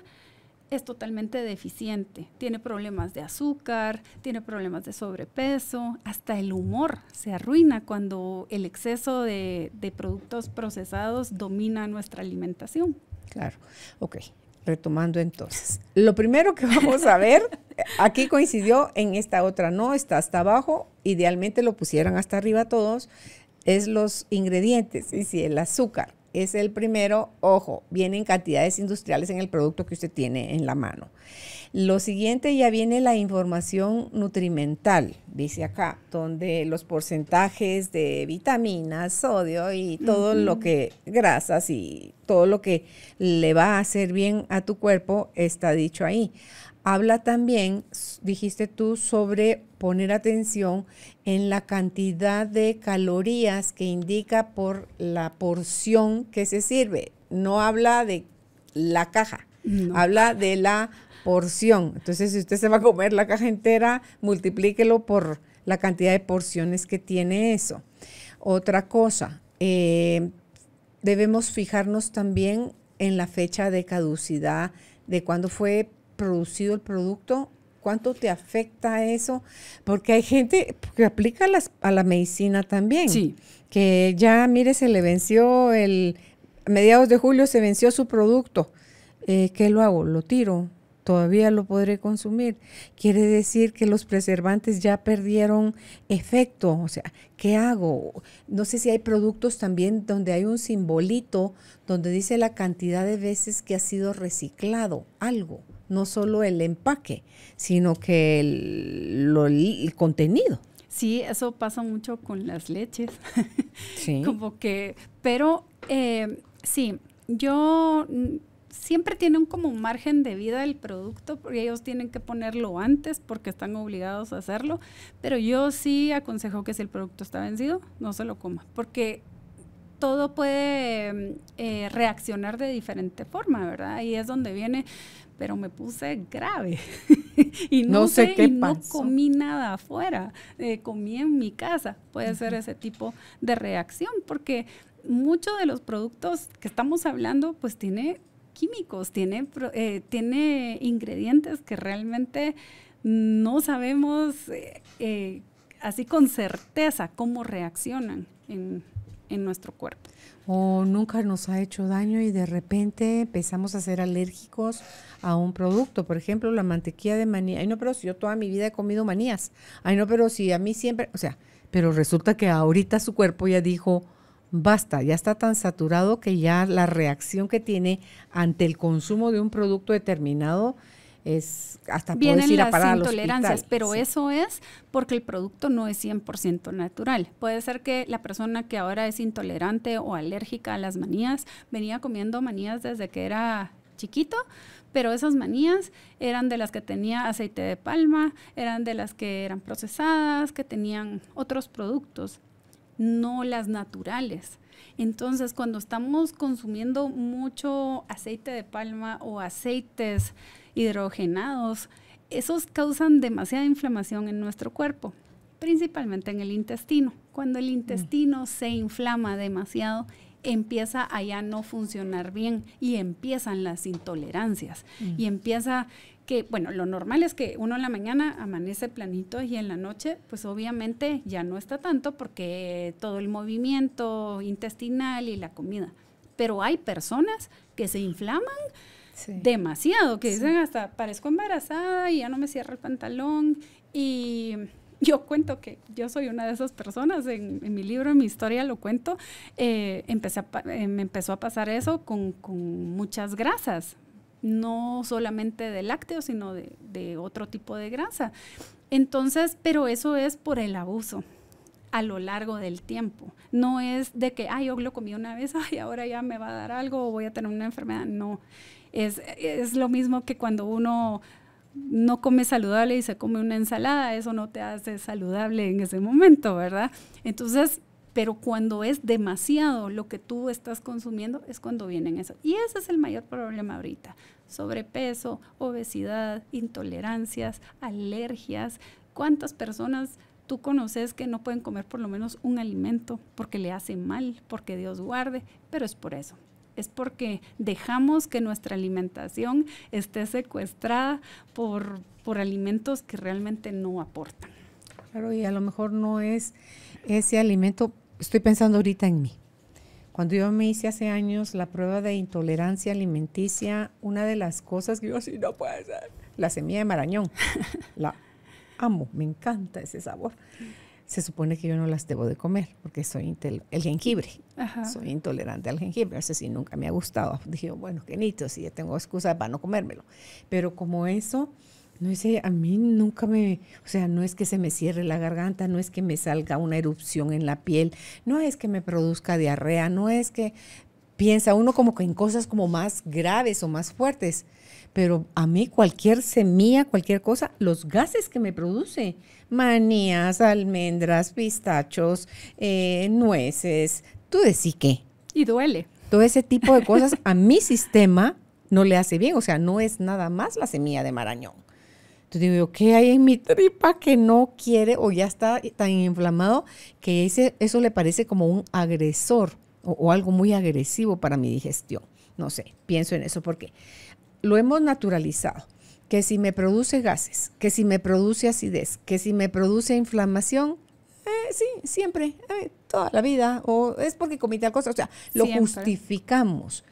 es totalmente deficiente. Tiene problemas de azúcar, tiene problemas de sobrepeso, hasta el humor se arruina cuando el exceso de productos procesados domina nuestra alimentación. Claro. Ok, retomando entonces. Lo primero que vamos a ver, aquí coincidió, en esta otra no, está hasta abajo, idealmente lo pusieran hasta arriba todos, es los ingredientes, y si el azúcar es el primero, ojo, vienen cantidades industriales en el producto que usted tiene en la mano. Lo siguiente ya viene la información nutrimental, dice acá, donde los porcentajes de vitaminas, sodio y todo lo que, grasas y todo lo que le va a hacer bien a tu cuerpo está dicho ahí. Habla también, dijiste tú, sobre poner atención en la cantidad de calorías que indica por la porción que se sirve. No habla de la caja, habla de la porción. Entonces, si usted se va a comer la caja entera, multiplíquelo por la cantidad de porciones que tiene eso. Otra cosa, eh, debemos fijarnos también en la fecha de caducidad de cuándo fue producido el producto, cuánto te afecta eso, porque hay gente que aplica a la medicina también, sí. que ya, mire, se le venció el, a mediados de julio se venció su producto, eh, ¿qué lo hago? Lo tiro, todavía lo podré consumir. Quiere decir que los preservantes ya perdieron efecto. O sea, ¿qué hago? No sé si hay productos también donde hay un simbolito donde dice la cantidad de veces que ha sido reciclado algo. No solo el empaque, sino que el, contenido. Sí, eso pasa mucho con las leches. Sí. (laughs) Como que, pero eh, sí, yo siempre tienen como un margen de vida del producto, porque ellos tienen que ponerlo antes porque están obligados a hacerlo, pero yo sí aconsejo que si el producto está vencido, no se lo coma, porque todo puede mm, eh, reaccionar de diferente forma, ¿verdad? Y es donde viene, pero me puse grave (laughs) y no, sé, qué no comí nada afuera, eh, comí en mi casa. Puede ser ese tipo de reacción, porque muchos de los productos que estamos hablando, pues tiene químicos, tiene, eh, tiene ingredientes que realmente no sabemos eh, eh, así con certeza cómo reaccionan en, nuestro cuerpo. O nunca nos ha hecho daño y de repente empezamos a ser alérgicos a un producto. Por ejemplo, la mantequilla de maní. Ay, no, pero si yo toda mi vida he comido manías. Ay, no, pero si a mí siempre. O sea, pero resulta que ahorita su cuerpo ya dijo, basta, ya está tan saturado que ya la reacción que tiene ante el consumo de un producto determinado es hasta Vienen ir a parar las intolerancias, pero eso es porque el producto no es 100% natural. Puede ser que la persona que ahora es intolerante o alérgica a las manías venía comiendo manías desde que era chiquito, pero esas manías eran de las que tenía aceite de palma, eran de las que eran procesadas, que tenían otros productos no las naturales. Entonces, cuando estamos consumiendo mucho aceite de palma o aceites hidrogenados, esos causan demasiada inflamación en nuestro cuerpo, principalmente en el intestino. Cuando el mm. intestino se inflama demasiado, empieza a ya no funcionar bien y empiezan las intolerancias mm. y empieza que, bueno, lo normal es que uno en la mañana amanece planito y en la noche, pues obviamente ya no está tanto porque todo el movimiento intestinal y la comida. Pero hay personas que se inflaman demasiado, que dicen hasta parezco embarazada y ya no me cierra el pantalón. Y (laughs) yo cuento que yo soy una de esas personas, en, mi libro, en mi historia lo cuento, eh, eh, me empezó a pasar eso con, con muchas grasas, no solamente de lácteos, sino de, otro tipo de grasa. Entonces, pero eso es por el abuso a lo largo del tiempo. No es de que, ay, yo lo comí una vez, (laughs) ay, ahora ya me va a dar algo o voy a tener una enfermedad. No, es, es lo mismo que cuando uno no come saludable y se come una ensalada, eso no te hace saludable en ese momento, ¿verdad? Entonces, pero cuando es demasiado lo que tú estás consumiendo es cuando vienen eso. Y ese es el mayor problema ahorita sobrepeso, obesidad, intolerancias, alergias. ¿Cuántas personas tú conoces que no pueden comer por lo menos un alimento porque le hace mal, porque Dios guarde? Pero es por eso. Es porque dejamos que nuestra alimentación esté secuestrada por, por alimentos que realmente no aportan. Claro, y a lo mejor no es ese alimento, estoy pensando ahorita en mí, cuando yo me hice hace años la prueba de intolerancia alimenticia, una de las cosas que yo sí no puede ser, la semilla de marañón. (laughs) La amo, me encanta ese sabor. Se supone que yo no las debo de comer porque soy el jengibre. Soy intolerante al jengibre, sé sí nunca me ha gustado. Dije, bueno, que nito, si ya tengo excusa para no comérmelo. Pero como eso, no sé, a mí nunca me, o sea, no es que se me cierre la garganta, no es que me salga una erupción en la piel, no es que me produzca diarrea, no es que piensa uno como que en cosas como más graves o más fuertes, pero a mí cualquier semilla, cualquier cosa, los gases que me produce, manías, almendras, pistachos, eh, nueces, tú decís qué. Y duele. Todo ese tipo de cosas a mi (laughs) sistema no le hace bien, o sea, no es nada más la semilla de marañón entonces digo ¿qué hay en mi tripa que no quiere o ya está tan inflamado que ese, eso le parece como un agresor o, algo muy agresivo para mi digestión? No sé, pienso en eso porque lo hemos naturalizado que si me produce gases, que si me produce acidez, que si me produce inflamación, eh, sí, siempre, eh, toda la vida, o es porque comí tal cosa, o sea, lo justificamos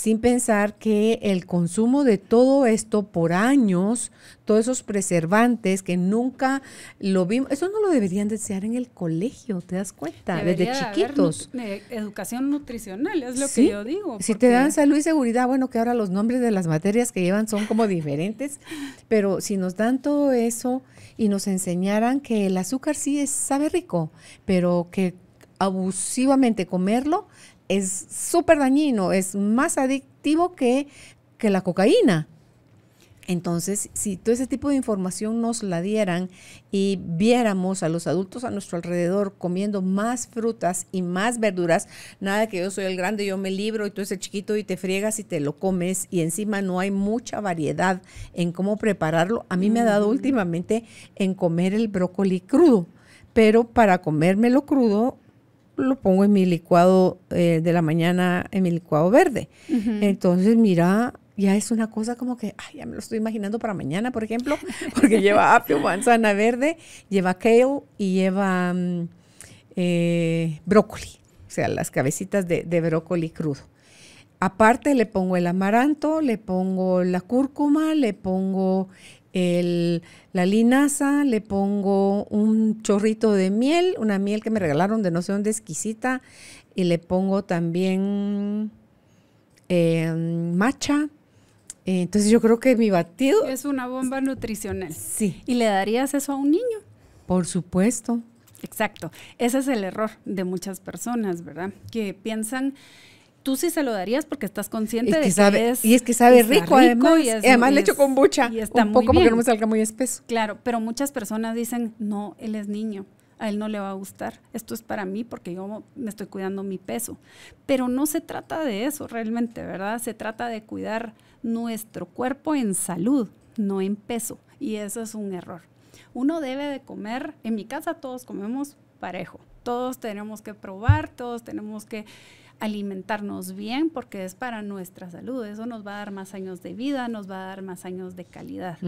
sin pensar que el consumo de todo esto por años, todos esos preservantes que nunca lo vimos, eso no lo deberían desear en el colegio, ¿te das cuenta? Desde chiquitos. Eh, educación nutricional, es lo que yo digo. Si te dan salud y seguridad, bueno, que ahora los nombres de las materias que llevan son como diferentes, pero si nos dan todo eso y nos enseñaran que el azúcar sí sabe rico, pero que abusivamente comerlo es súper dañino, es más adictivo que, que la cocaína. Entonces, si todo ese tipo de información nos la dieran y viéramos a los adultos a nuestro alrededor comiendo más frutas y más verduras, nada que yo soy el grande, yo me libro y tú eres el chiquito y te friegas y te lo comes y encima no hay mucha variedad en cómo prepararlo. A mí me ha dado últimamente en comer el brócoli crudo pero para comérmelo crudo lo pongo en mi licuado eh, de la mañana, en mi licuado verde. Entonces, mira, ya es una cosa como que, ya me lo estoy imaginando para mañana, por ejemplo, (laughs) porque lleva apio, manzana verde, lleva kale y lleva mm, eh, brócoli, o sea, las cabecitas de brócoli crudo. Aparte le pongo el amaranto, le pongo la cúrcuma, le pongo el, la linaza, le pongo un chorrito de miel, una miel que me regalaron de no sé dónde exquisita, y le pongo también em, macha. entonces yo creo que mi batido... Es una bomba nutricional. Sí. ¿Y le darías eso a un niño? Por supuesto. Exacto. Ese es el error de muchas personas, ¿verdad? Que piensan tú sí se lo darías porque estás consciente de que y es que sabe rico, además y, además le echo kombucha y un poco porque no me salga muy espeso claro pero muchas personas dicen no él es niño a él no le va a gustar esto es para mí porque yo me estoy cuidando mi peso pero no se trata de eso realmente verdad se trata de cuidar nuestro cuerpo en salud no en peso y eso es un error uno debe de comer en mi casa todos comemos parejo todos tenemos que probar todos tenemos que alimentarnos bien porque es para nuestra salud. Eso nos va a dar más años de vida, nos va a dar más años de calidad.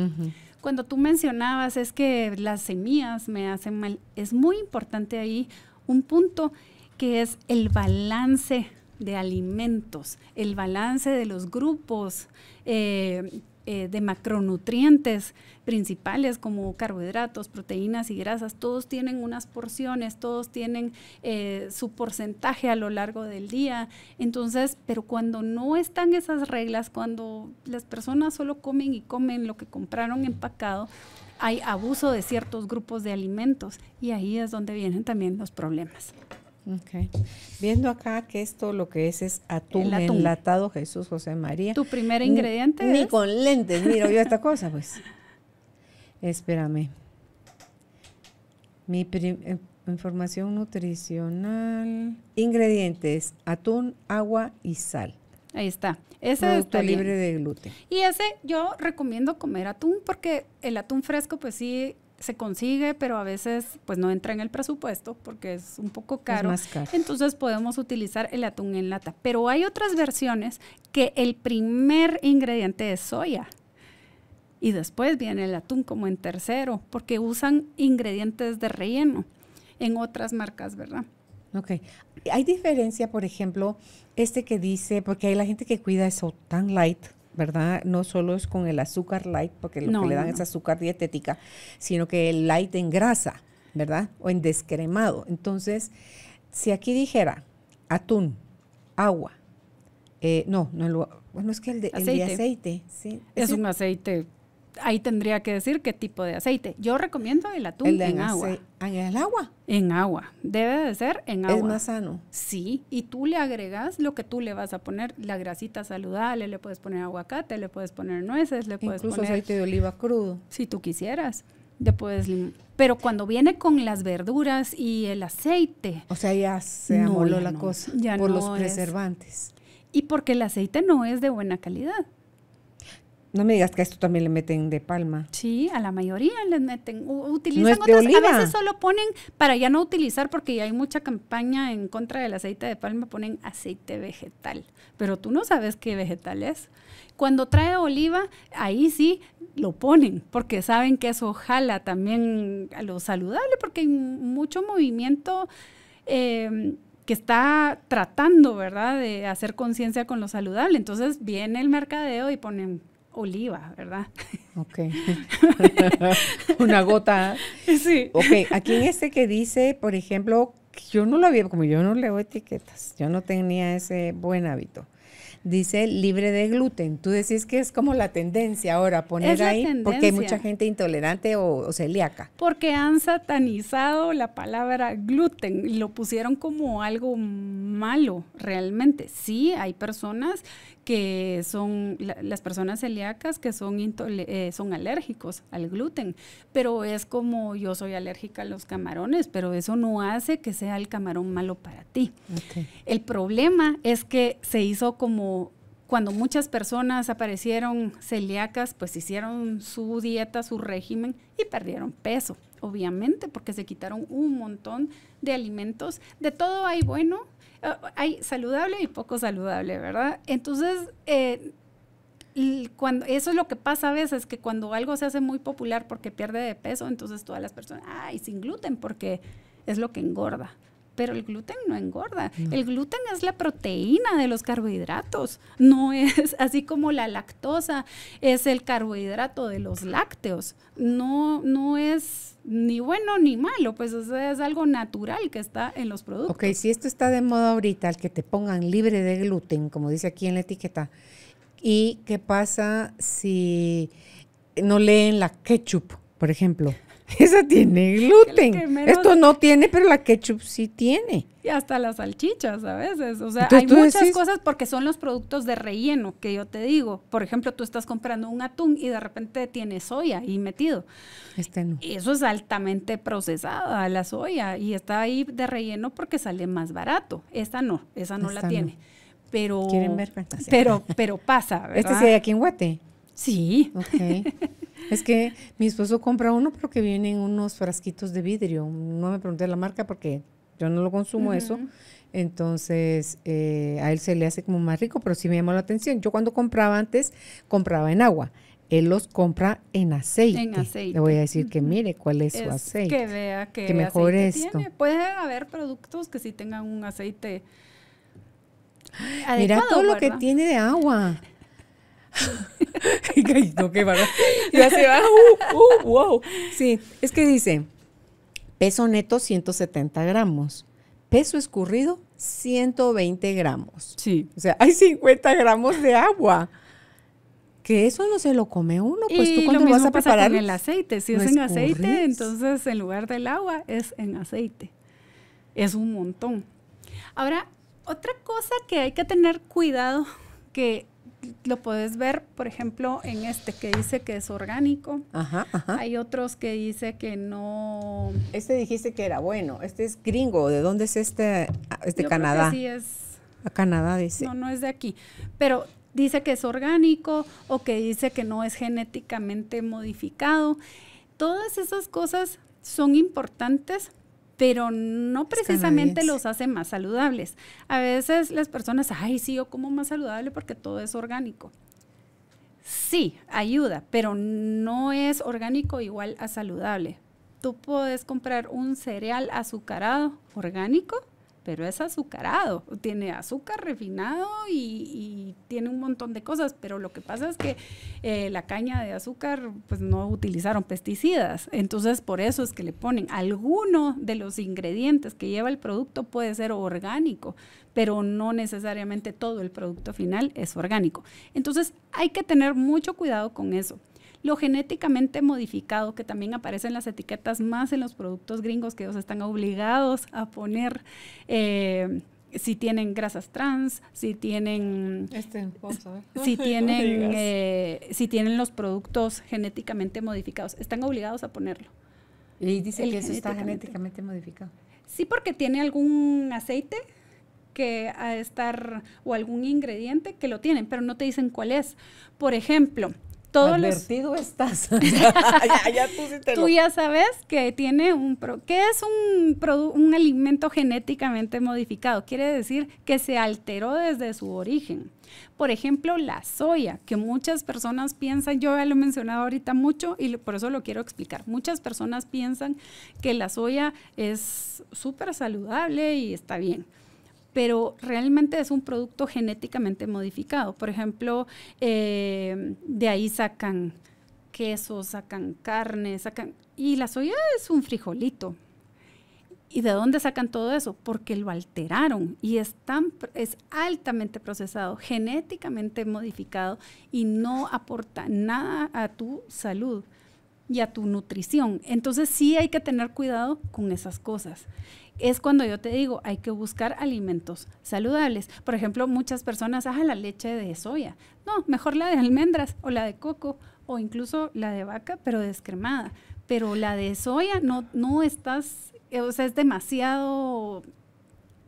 Cuando tú mencionabas es que las semillas me hacen mal, es muy importante ahí un punto que es el balance de alimentos, el balance de los grupos. Eh, eh, de macronutrientes principales como carbohidratos, proteínas y grasas, todos tienen unas porciones, todos tienen eh, su porcentaje a lo largo del día. Entonces, pero cuando no están esas reglas, cuando las personas solo comen y comen lo que compraron empacado, hay abuso de ciertos grupos de alimentos y ahí es donde vienen también los problemas. Okay. Viendo acá que esto lo que es es atún, enlatado Jesús José María. ¿Tu primer ingrediente? Ni, es? ni con lentes, miro yo esta (laughs) cosa, pues. Espérame. Mi eh, información nutricional. Ingredientes, atún, agua y sal. Ahí está. Ese Producto está libre de gluten. Y ese yo recomiendo comer atún porque el atún fresco pues sí se consigue, pero a veces pues no entra en el presupuesto porque es un poco caro. Entonces podemos utilizar el atún en lata. Pero hay otras versiones que el primer ingrediente es soya. Y después viene el atún como en tercero, porque usan ingredientes de relleno en otras marcas, ¿verdad? Ok. Hay diferencia, por ejemplo, este que dice, porque hay la gente que cuida eso tan light, ¿verdad? No solo es con el azúcar light, porque lo que le dan es azúcar dietética, sino que el light en grasa, ¿verdad? O en descremado. Entonces, si aquí dijera atún, agua, eh, no, no, bueno, es que el, de, aceite. El aceite sí. es un aceite ahí tendría que decir qué tipo de aceite. Yo recomiendo el atún en agua. Ah, ¿En el agua? En agua. Debe de ser en agua. Es más sano. Sí, y tú le agregas lo que tú le vas a poner, la grasita saludable, le puedes poner aguacate, le puedes poner nueces, le puedes poner... Incluso aceite de oliva crudo. Si tú quisieras. Después, pero cuando viene con las verduras y el aceite... O sea, ya se amoló la cosa ya por los preservantes. Y porque el aceite no es de buena calidad. No me digas que a esto también le meten de palma. Sí, a la mayoría les meten. Utilizan otras, a veces solo ponen, para ya no utilizar, porque hay mucha campaña en contra del aceite de palma, ponen aceite vegetal. Pero tú no sabes qué vegetal es. Cuando trae oliva, ahí sí lo ponen, porque saben que eso jala también a lo saludable, porque hay mucho movimiento. Em, que está tratando, ¿verdad?, de hacer conciencia con lo saludable. Entonces viene el mercadeo y ponen oliva, ¿verdad? Ok. (laughs) Una gota. Sí. Ok, aquí en este que dice, por ejemplo, yo no lo había, como yo no leo etiquetas, yo no tenía ese buen hábito. Dice libre de gluten. Tú decís que es como la tendencia ahora poner ahí, porque hay mucha gente intolerante o, o, celíaca. Porque han satanizado la palabra gluten y lo pusieron como algo malo, realmente. Sí, hay personas que son las personas celíacas que son, eh, son alérgicos al gluten, pero es como yo soy alérgica a los camarones, pero eso no hace que sea el camarón malo para ti. El problema es que se hizo como cuando muchas personas aparecieron celíacas, pues hicieron su dieta, su régimen y perdieron peso, obviamente, porque se quitaron un montón de alimentos. De todo hay bueno, Ah, hay saludable y poco saludable, ¿verdad? Entonces, eh, cuando, eso es lo que pasa a veces, que cuando algo se hace muy popular porque pierde de peso, entonces todas las personas, ay, sin gluten porque es lo que engorda pero el gluten no engorda. El gluten es la proteína de los carbohidratos, no es (laughs) así como la lactosa es el carbohidrato de los lácteos. No, no es ni bueno ni malo, pues es algo natural que está en los productos. Ok, si esto está de moda ahorita, el que te pongan libre de gluten, como dice aquí en la etiqueta, ¿y qué pasa si no leen la ketchup, por ejemplo? (laughs) Esa tiene gluten. Esto no tiene, pero la ketchup sí tiene. Y hasta las salchichas a veces. O sea, hay muchas cosas porque son los productos de relleno que yo te digo. Por ejemplo, tú estás comprando un atún y de repente tiene soya ahí metido. Este eso es altamente procesada, la soya, y está ahí de relleno porque sale más barato. Esta no, esa no la tiene. Pero, ¿Quieren ver? (laughs) pero, pasa. ¿verdad? Este sí hay aquí en Guate. Sí. es que mi esposo compra uno, porque vienen unos frasquitos de vidrio. No me pregunté la marca porque yo no lo consumo eso. Entonces, eh, a él se le hace como más rico, pero sí me llamó la atención. Yo cuando compraba antes, compraba en agua. Él los compra en aceite. Le voy a decir que mire cuál es, su aceite. Que vea que, mejor esto. Puede haber productos que sí tengan un aceite. Mira todo lo que tiene de agua. (laughs) no, qué (laughs) va. Uh, uh, wow. Sí, es que dice, peso neto 170 gramos, peso escurrido 120 gramos. Sí. O sea, hay 50 gramos de agua. Que eso no se lo come uno, pues tú cuando lo, vas a preparar. Pasa el aceite, si es en aceite, entonces en lugar del agua es en aceite. Es un montón. Ahora, otra cosa que hay que tener cuidado, que lo puedes ver, por ejemplo, en este que dice que es orgánico. Ajá, Hay otros que dice que no. Este dijiste que era bueno. Este es gringo. ¿De dónde es este? Ah, este de Canadá. sí es. A Canadá dice. No, no es de aquí. Pero dice que es orgánico o que dice que no es genéticamente modificado. Todas esas cosas son importantes pero no precisamente los hace más saludables. A veces las personas, ay, sí, yo como más saludable porque todo es orgánico. Sí, ayuda, pero no es orgánico igual a saludable. Tú puedes comprar un cereal azucarado orgánico pero es azucarado, tiene azúcar refinado y, tiene un montón de cosas, pero lo que pasa es que eh, la caña de azúcar pues no utilizaron pesticidas, entonces por eso es que le ponen alguno de los ingredientes que lleva el producto puede ser orgánico, pero no necesariamente todo el producto final es orgánico. Entonces hay que tener mucho cuidado con eso. Lo genéticamente modificado, que también aparece en las etiquetas más en los productos gringos que ellos están obligados a poner. Eh, si tienen grasas trans, si tienen, este, si (laughs) tienen, eh, si tienen los productos genéticamente modificados, están obligados a ponerlo. Y dice que eso está genéticamente modificado. Sí, porque tiene algún aceite que a estar o algún ingrediente que lo tienen, pero no te dicen cuál es. Por ejemplo, todo el (laughs) tú, ya sabes que tiene un... Pro... ¿Qué es un, un alimento genéticamente modificado? Quiere decir que se alteró desde su origen. Por ejemplo, la soya, que muchas personas piensan, yo ya lo he mencionado ahorita mucho y por eso lo quiero explicar, muchas personas piensan que la soya es súper saludable y está bien pero realmente es un producto genéticamente modificado. Por ejemplo, eh, de ahí sacan quesos, sacan carne, sacan... Y la soya es un frijolito. ¿Y de dónde sacan todo eso? Porque lo alteraron y es altamente procesado, genéticamente modificado y no aporta nada a tu salud y a tu nutrición. Entonces sí hay que tener cuidado con esas cosas es cuando yo te digo, hay que buscar alimentos saludables. Por ejemplo, muchas personas, ah, la leche de soya. No, mejor la de almendras o la de coco o incluso la de vaca, pero descremada. Pero la de soya no, no estás, eh, o sea, es demasiado,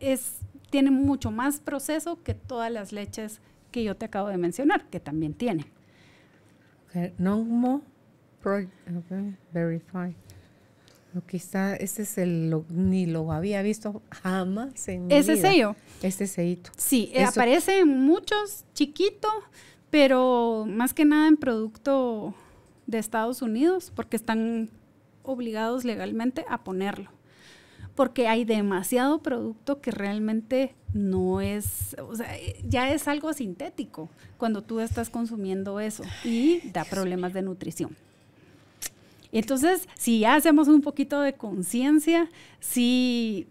es, tiene mucho más proceso que todas las leches que yo te acabo de mencionar, que también tiene. Lo que está, este es el, ni lo había visto jamás en mi Ese sello. Este sellito. Sí, eh, aparece en muchos, chiquito, pero más que nada en producto de Estados Unidos, porque están obligados legalmente a ponerlo. Porque hay demasiado producto que realmente no es, o sea, eh, ya es algo sintético cuando tú estás consumiendo eso y da problemas de nutrición. Entonces, si hacemos un poquito de conciencia, sí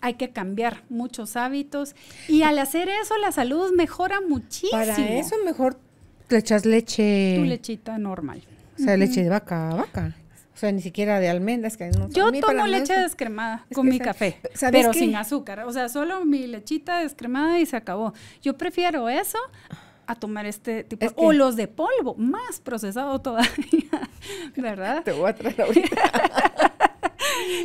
hay que cambiar muchos hábitos y al hacer eso la salud mejora muchísimo. Para eso mejor le echas leche. Tu lechita normal. O sea, leche de vaca, vaca. O sea, ni siquiera de almendras. Que Yo tomo leche descremada con mi café, pero sin azúcar. O sea, solo mi lechita descremada y se acabó. Yo prefiero eso a tomar este tipo O los de polvo, más procesado todavía, (laughs) ¿verdad? Te voy a traer ahorita. (laughs)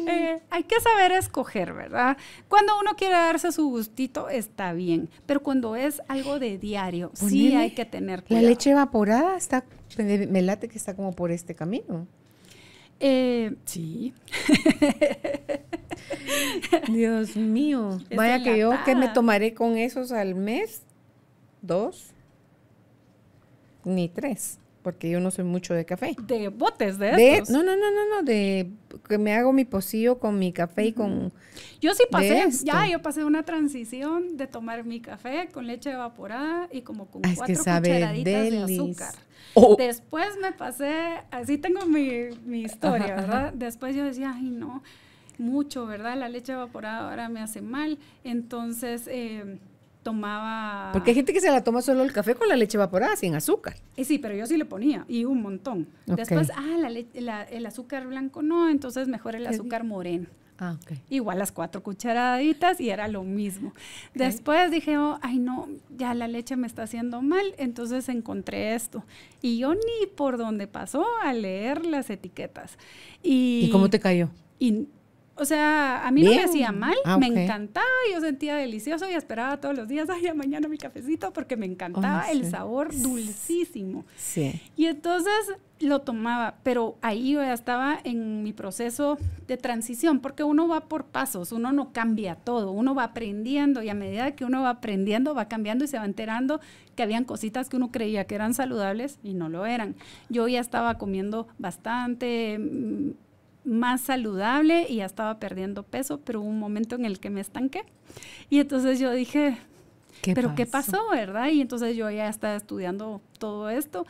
Eh, hay que saber escoger, ¿verdad? Cuando uno quiere darse su gustito, está bien, pero cuando es algo de diario, sí hay que tener cuidado. La leche evaporada está, me late que está como por este camino. Eh, sí. (laughs) Dios mío. Vaya que yo ¿qué me tomaré con esos al mes, dos ni tres, porque yo no soy mucho de café. ¿De botes de, No, no, no, no, no, de que me hago mi pocillo con mi café y con... Yo sí pasé, ya, yo pasé una transición de tomar mi café con leche evaporada y como con ah, cuatro cucharaditas de azúcar. Oh. Después me pasé, así tengo mi, mi historia, ¿verdad? Después yo decía, ay no, mucho, ¿verdad? La leche evaporada ahora me hace mal. Entonces... Eh, tomaba... Porque hay gente que se la toma solo el café con la leche evaporada, sin azúcar. Y eh, sí, pero yo sí le ponía, y un montón. Después, ah, el azúcar blanco no, entonces mejor el azúcar moreno. Ah, okay. Igual las cuatro cucharaditas y era lo mismo. Después dije, oh, ay no, ya la leche me está haciendo mal, entonces encontré esto. Y yo ni por dónde pasó a leer las etiquetas. ¿Y, ¿Y cómo te cayó? Y o sea, a mí no me hacía mal, ah, me encantaba, yo sentía delicioso y esperaba todos los días, (laughs) ay, mañana mi cafecito, porque me encantaba el sabor dulcísimo. Sí. Y entonces lo tomaba, pero ahí ya estaba en mi proceso de transición, porque uno va por pasos, uno no cambia todo, uno va aprendiendo y a medida que uno va aprendiendo, va cambiando y se va enterando que habían cositas que uno creía que eran saludables y no lo eran. Yo ya estaba comiendo bastante, mm, más saludable y ya estaba perdiendo peso, pero hubo un momento en el que me estanqué. Y entonces yo dije, pero ¿qué pasó, verdad? Y entonces yo ya estaba estudiando todo esto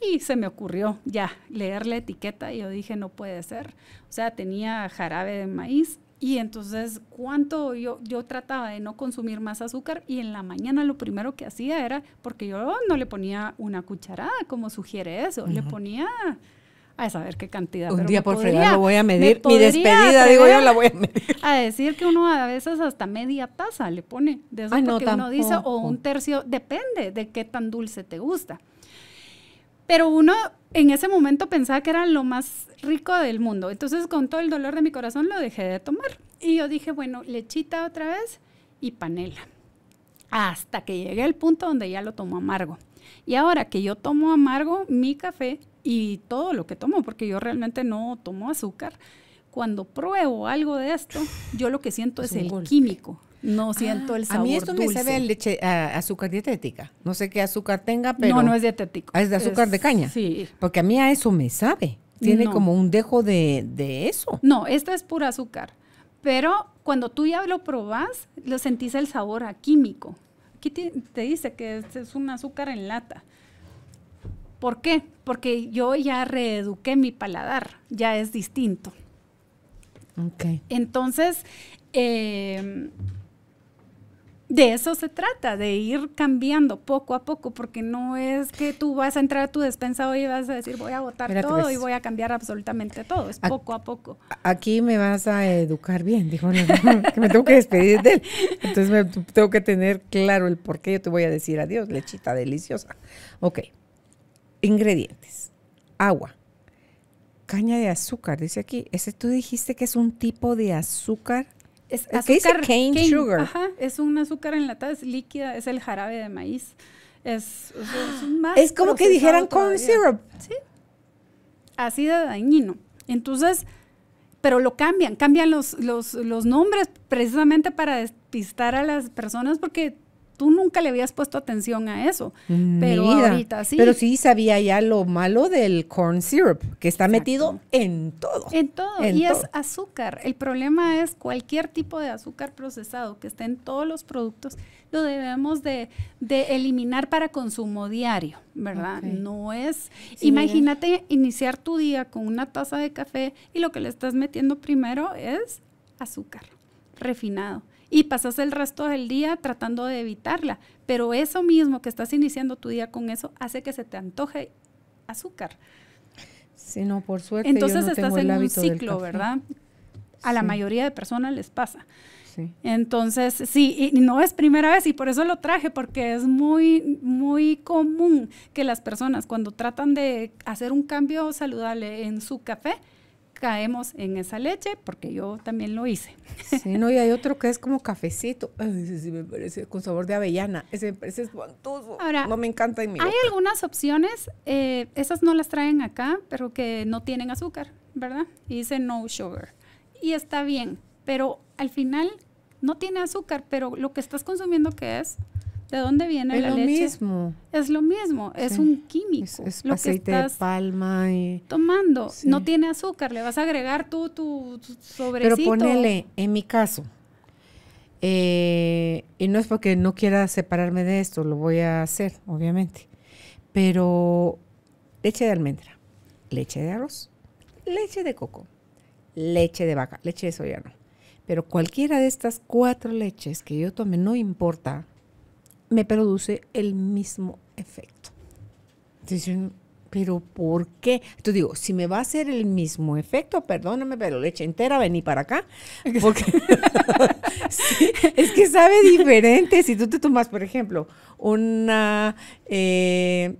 y se me ocurrió ya leer la etiqueta y yo dije, no puede ser. O sea, tenía jarabe de maíz y entonces cuánto yo, yo trataba de no consumir más azúcar y en la mañana lo primero que hacía era, porque yo no le ponía una cucharada como sugiere eso, le ponía a saber qué cantidad. Un día por fregar lo voy a medir. Mi despedida, digo yo, la voy a medir. A decir que uno a veces hasta media taza le pone de eso uno dice, o un tercio, depende de qué tan dulce te gusta. Pero uno en ese momento pensaba que era lo más rico del mundo. Entonces, con todo el dolor de mi corazón, lo dejé de tomar. Y yo dije, bueno, lechita otra vez y panela. Hasta que llegué al punto donde ya lo tomo amargo. Y ahora que yo tomo amargo mi café, y todo lo que tomo, porque yo realmente no tomo azúcar. Cuando pruebo algo de esto, yo lo que siento es, el químico. No ah, siento el sabor. A mí esto me sabe a azúcar dietética. No sé qué azúcar tenga, pero. No, no es dietético. Es de azúcar de caña. Sí. Porque a mí a eso me sabe. Tiene como un dejo de, eso. No, esta es pura azúcar. Pero cuando tú ya lo probas, lo sentís el sabor a químico. Aquí te, dice que es un azúcar en lata. ¿Por qué? Porque yo ya reeduqué mi paladar, ya es distinto. Ok. Entonces, em, de eso se trata, de ir cambiando poco a poco, porque no es que tú vas a entrar a tu despensa hoy y vas a decir voy a botar todo pues y voy a cambiar absolutamente todo, es poco a poco. Aquí me vas a educar bien, dijo, que me tengo que despedir de él. Entonces tengo que tener claro el por qué yo te voy a decir adiós, lechita deliciosa. Ok. Ingredientes. Agua. Caña de azúcar, dice aquí. Ese tú dijiste que es un tipo de azúcar. Es azúcar Cane, sugar. es un azúcar enlatado, es líquida, es el jarabe de maíz. Es, es, como que dijeran corn syrup. Sí. Así de dañino. Entonces, pero lo cambian, cambian los, los, los nombres precisamente para despistar a las personas porque tú nunca le habías puesto atención a eso. pero ahorita sí. Pero sí sabía ya lo malo del corn syrup, que está metido en todo. En todo. y es azúcar. El problema es cualquier tipo de azúcar procesado que esté en todos los productos, lo debemos de, eliminar para consumo diario, ¿verdad? No es... imagínate iniciar tu día con una taza de café y lo que le estás metiendo primero es azúcar refinado y pasas el resto del día tratando de evitarla. Pero eso mismo que estás iniciando tu día con eso hace que se te antoje azúcar. Sí, no, por suerte. Entonces yo no estás tengo el en un ciclo, ¿verdad? A la mayoría de personas les pasa. Sí. Entonces, sí, y no es primera vez y por eso lo traje, porque es muy, muy común que las personas cuando tratan de hacer un cambio saludable en su café, caemos en esa leche, porque yo también lo hice. Sí, no, y hay otro que es como cafecito, sí me parece con sabor de avellana, ese me parece espantoso, Ahora, no me encanta en mi Hay algunas opciones, eh, esas no las traen acá, pero que no tienen azúcar, ¿verdad? Y dice no sugar, y está bien, pero al final no tiene azúcar, pero lo que estás consumiendo que es ¿De dónde viene el la Es lo mismo. Es lo mismo, es un químico. Es, lo aceite que estás de palma Tomando, no tiene azúcar, le vas a agregar tú tu, sobrecito. Pero ponele, en mi caso, eh, y no es porque no quiera separarme de esto, lo voy a hacer, obviamente, pero leche de almendra, leche de arroz, leche de coco, leche de vaca, leche de soya no. Pero cualquiera de estas cuatro leches que yo tome, no importa me produce el mismo efecto. Entonces, pero ¿por qué? Tú digo, si me va a hacer el mismo efecto, perdóname, pero leche entera, vení para acá. Porque (laughs) es que sabe diferente. Si tú te tomas, por ejemplo, una... Eh,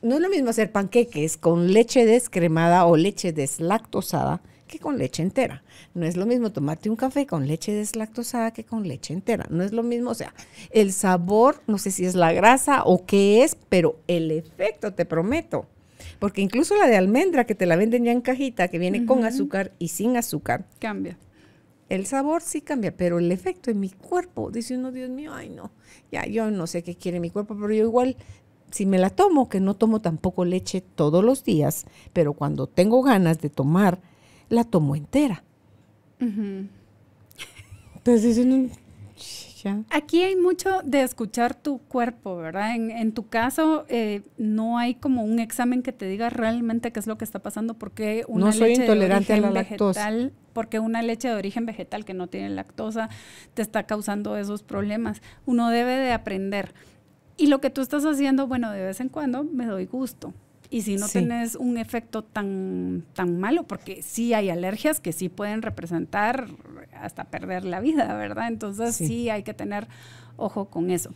no es lo mismo hacer panqueques con leche descremada o leche deslactosada que con leche entera. No es lo mismo tomarte un café con leche deslactosada que con leche entera. No es lo mismo, o sea, el sabor, no sé si es la grasa o qué es, pero el efecto, te prometo. Porque incluso la de almendra que te la venden ya en cajita, que viene con azúcar y sin azúcar. Cambia. El sabor sí cambia, pero el efecto en mi cuerpo, dice uno, Dios mío, ay no, ya yo no sé qué quiere mi cuerpo, pero yo igual, si me la tomo, que no tomo tampoco leche todos los días, pero cuando tengo ganas de tomar, la tomo entera. Entonces Aquí hay mucho de escuchar tu cuerpo, ¿verdad? En, tu caso, eh, no hay como un examen que te diga realmente qué es lo que está pasando, porque una leche intolerante de origen a la vegetal, porque una leche de origen vegetal que no tiene lactosa te está causando esos problemas. Uno debe de aprender. Y lo que tú estás haciendo, bueno, de vez en cuando me doy gusto y si no tienes un efecto tan, tan malo, porque sí hay alergias que sí pueden representar hasta perder la vida, ¿verdad? Entonces sí, hay que tener ojo con eso.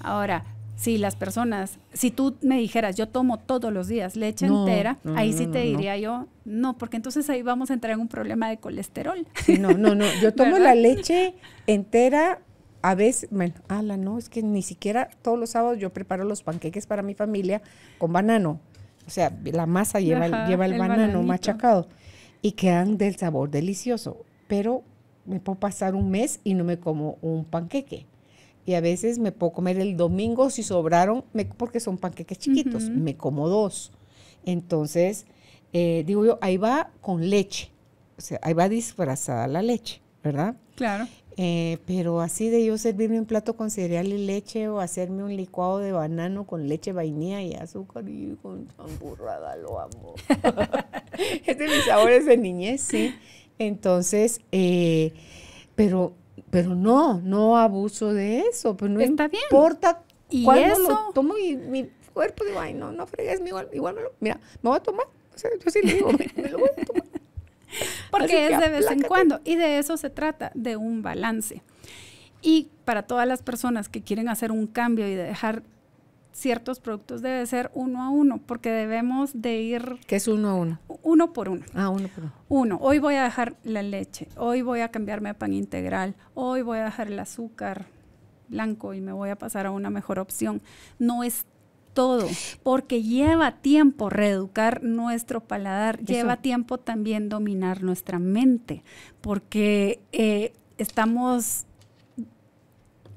Ahora, si las personas, si tú me dijeras, yo tomo todos los días leche entera, ahí sí te diría yo, no, porque entonces ahí vamos a entrar en un problema de colesterol. no, no, no, yo (laughs) tomo la leche entera a veces, bueno, ala, no, es que ni siquiera todos los sábados yo preparo los panqueques para mi familia con banano. O sea, la masa lleva, el, lleva el, banano machacado y quedan del sabor delicioso. Pero me puedo pasar un mes y no me como un panqueque. Y a veces me puedo comer el domingo si sobraron, porque son panqueques chiquitos, me como dos. Entonces, eh, digo yo, ahí va con leche. O sea, ahí va disfrazada la leche, ¿verdad? Claro. Eh, pero así de yo servirme un plato con cereal y leche o hacerme un licuado de banano con leche, vainilla y azúcar y con chamburrada, lo amo. (laughs) es de mis sabores de niñez, sí. Entonces, eh, pero, pero no, no abuso de eso. Pues no Está importa bien. cuál ¿Y eso? lo tomo y mi cuerpo digo, ay, no, no fregues, igual, igual me lo, mira, me voy a tomar. O sea, yo sí le digo, me lo voy a tomar. Porque es de vez en cuando. Y de eso se trata, de un balance. Y para todas las personas que quieren hacer un cambio y dejar ciertos productos debe ser uno a uno, porque debemos de ir... ¿Qué es uno a uno? Uno por uno. Ah, uno por uno. Uno, hoy voy a dejar la leche, hoy voy a cambiarme a pan integral, hoy voy a dejar el azúcar blanco y me voy a pasar a una mejor opción. No es todo, porque lleva tiempo reeducar nuestro paladar, lleva tiempo también dominar nuestra mente, porque eh, estamos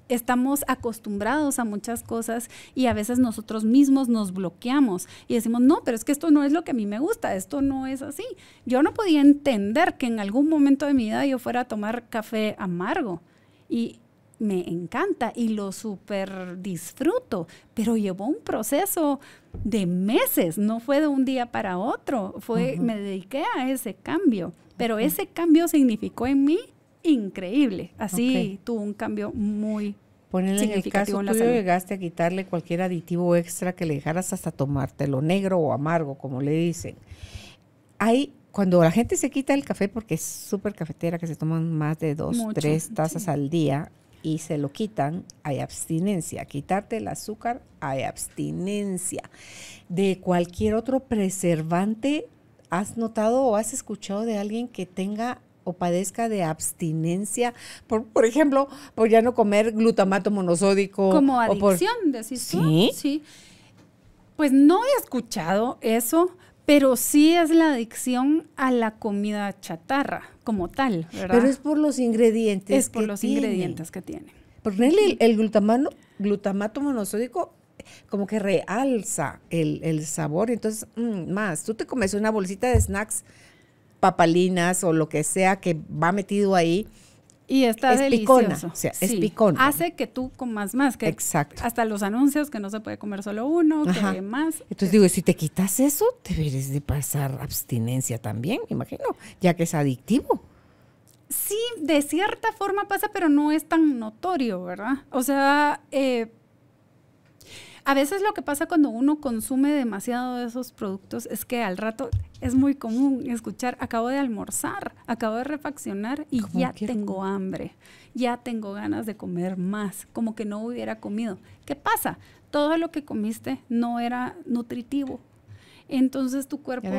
estamos acostumbrados a muchas cosas y a veces nosotros mismos nos bloqueamos y decimos, no, pero es que esto no es lo que a mí me gusta, esto no es así. Yo no podía entender que en algún momento de mi vida yo fuera a tomar café amargo. Y me encanta y lo super disfruto, pero llevó un proceso de meses, no fue de un día para otro, fue, me dediqué a ese cambio, pero ese cambio significó en mí increíble, así tuvo un cambio muy Ponerle en el caso tú llegaste a quitarle cualquier aditivo extra que le dejaras hasta tomártelo negro o amargo, como le dicen. Hay cuando la gente se quita el café porque es súper cafetera que se toman más de dos, o tres tazas al día, y se lo quitan, hay abstinencia. Quitarte el azúcar, hay abstinencia. De cualquier otro preservante, ¿has notado o has escuchado de alguien que tenga o padezca de abstinencia, por, por ejemplo, por ya no comer glutamato monosódico. Como adicción, o por, decís tú. ¿Sí? sí. Pues no he escuchado eso, pero sí es la adicción a la comida chatarra como tal, ¿verdad? Pero es por los ingredientes. Es por los ingredientes que tiene. Ponerle el, glutamato monosódico como que realza el, sabor, entonces mm, más, tú te comes una bolsita de snacks, papalinas o lo que sea que va metido ahí, y está delicioso. o sea, es picona. Hace que tú comas más. Que Exacto. Hasta los anuncios que no se puede comer solo uno, que que más. Entonces digo, si te quitas eso, deberías de pasar abstinencia también, imagino, ya que es adictivo. Sí, de cierta forma pasa, pero no es tan notorio, ¿verdad? O sea, eh, a veces lo que pasa cuando uno consume demasiado de esos productos es que al rato es muy común escuchar, acabo de almorzar, acabo de refaccionar y ya tengo hambre, ya tengo ganas de comer más, como que no hubiera comido. ¿Qué pasa? Todo lo que comiste no era nutritivo, entonces tu cuerpo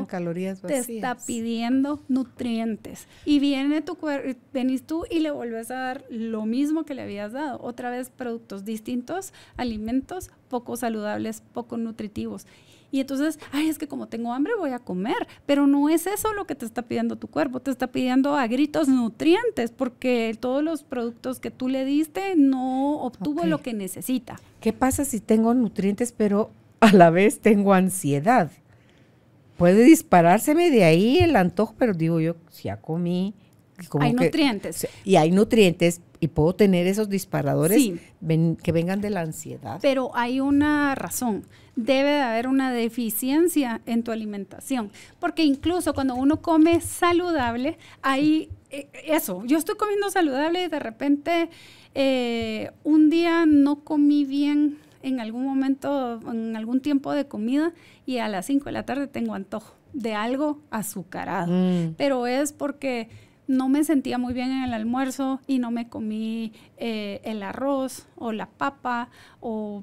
te está pidiendo nutrientes. Y viene tu cuerpo, venís tú y le volvés a dar lo mismo que le habías dado. Otra vez productos distintos, alimentos poco saludables, poco nutritivos. Y entonces, ay, es que como tengo hambre voy a comer, pero no es eso lo que te está pidiendo tu cuerpo, te está pidiendo a gritos nutrientes, porque todos los productos que tú le diste no obtuvo lo que necesita. ¿Qué pasa si tengo nutrientes, pero a la vez tengo ansiedad? puede disparárseme de ahí el antojo, pero digo yo, si ya comí. Como hay nutrientes. Y hay nutrientes y puedo tener esos disparadores que vengan de la ansiedad. Pero hay una razón. Debe de haber una deficiencia en tu alimentación. Porque incluso cuando uno come saludable, hay eh, eso. Yo estoy comiendo saludable y de repente eh, un día no comí bien en algún momento, en algún tiempo de comida y a las 5 de la tarde tengo antojo de algo azucarado. Mm. Pero es porque no me sentía muy bien en el almuerzo y no me comí eh, el arroz o la papa o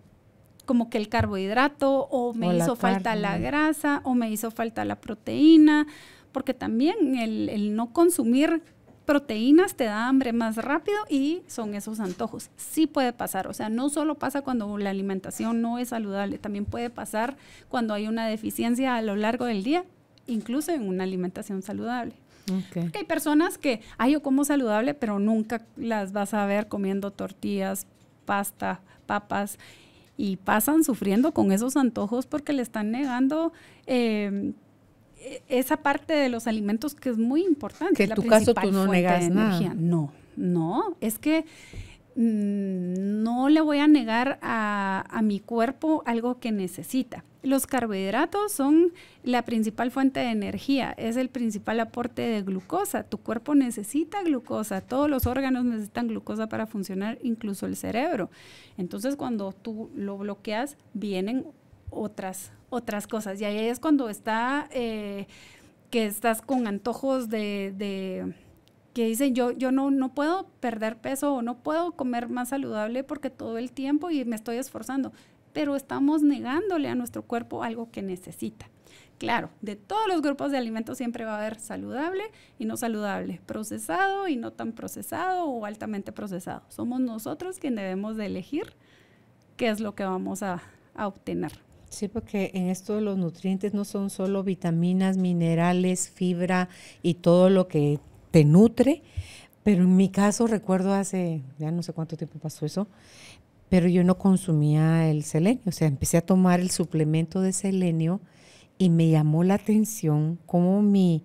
como que el carbohidrato o me hizo falta la grasa o me hizo falta la proteína, porque también el no consumir proteínas te da hambre más rápido y son esos antojos. Sí puede pasar, o sea, no solo pasa cuando la alimentación no es saludable, también puede pasar cuando hay una deficiencia a lo largo del día, incluso en una alimentación saludable. hay personas que, ay, yo como saludable, pero nunca las vas a ver comiendo tortillas, pasta, papas, y pasan sufriendo con esos antojos porque le están negando eh, eh, esa parte de los alimentos que es muy importante. Que en tu caso tú no negas No, no, es que mm, no le voy a negar a, a, mi cuerpo algo que necesita. Los carbohidratos son la principal fuente de energía, es el principal aporte de glucosa. Tu cuerpo necesita glucosa, todos los órganos necesitan glucosa para funcionar, incluso el cerebro. Entonces cuando tú lo bloqueas, vienen otras otras cosas. Y ahí es cuando está, eh, que estás con antojos de, que dicen yo, yo no, no puedo perder peso o no puedo comer más saludable porque todo el tiempo y me estoy esforzando, pero estamos negándole a nuestro cuerpo algo que necesita. Claro, de todos los grupos de alimentos siempre va a haber saludable y no saludable, procesado y no tan procesado o altamente procesado. Somos nosotros quienes debemos de elegir qué es lo que vamos a obtener. Sí, porque en esto de los nutrientes no son solo vitaminas, minerales, fibra y todo lo que te nutre, pero en mi caso recuerdo hace, ya no sé cuánto tiempo pasó eso, pero yo no consumía el selenio, o sea, empecé a tomar el suplemento de selenio y me llamó la atención como mi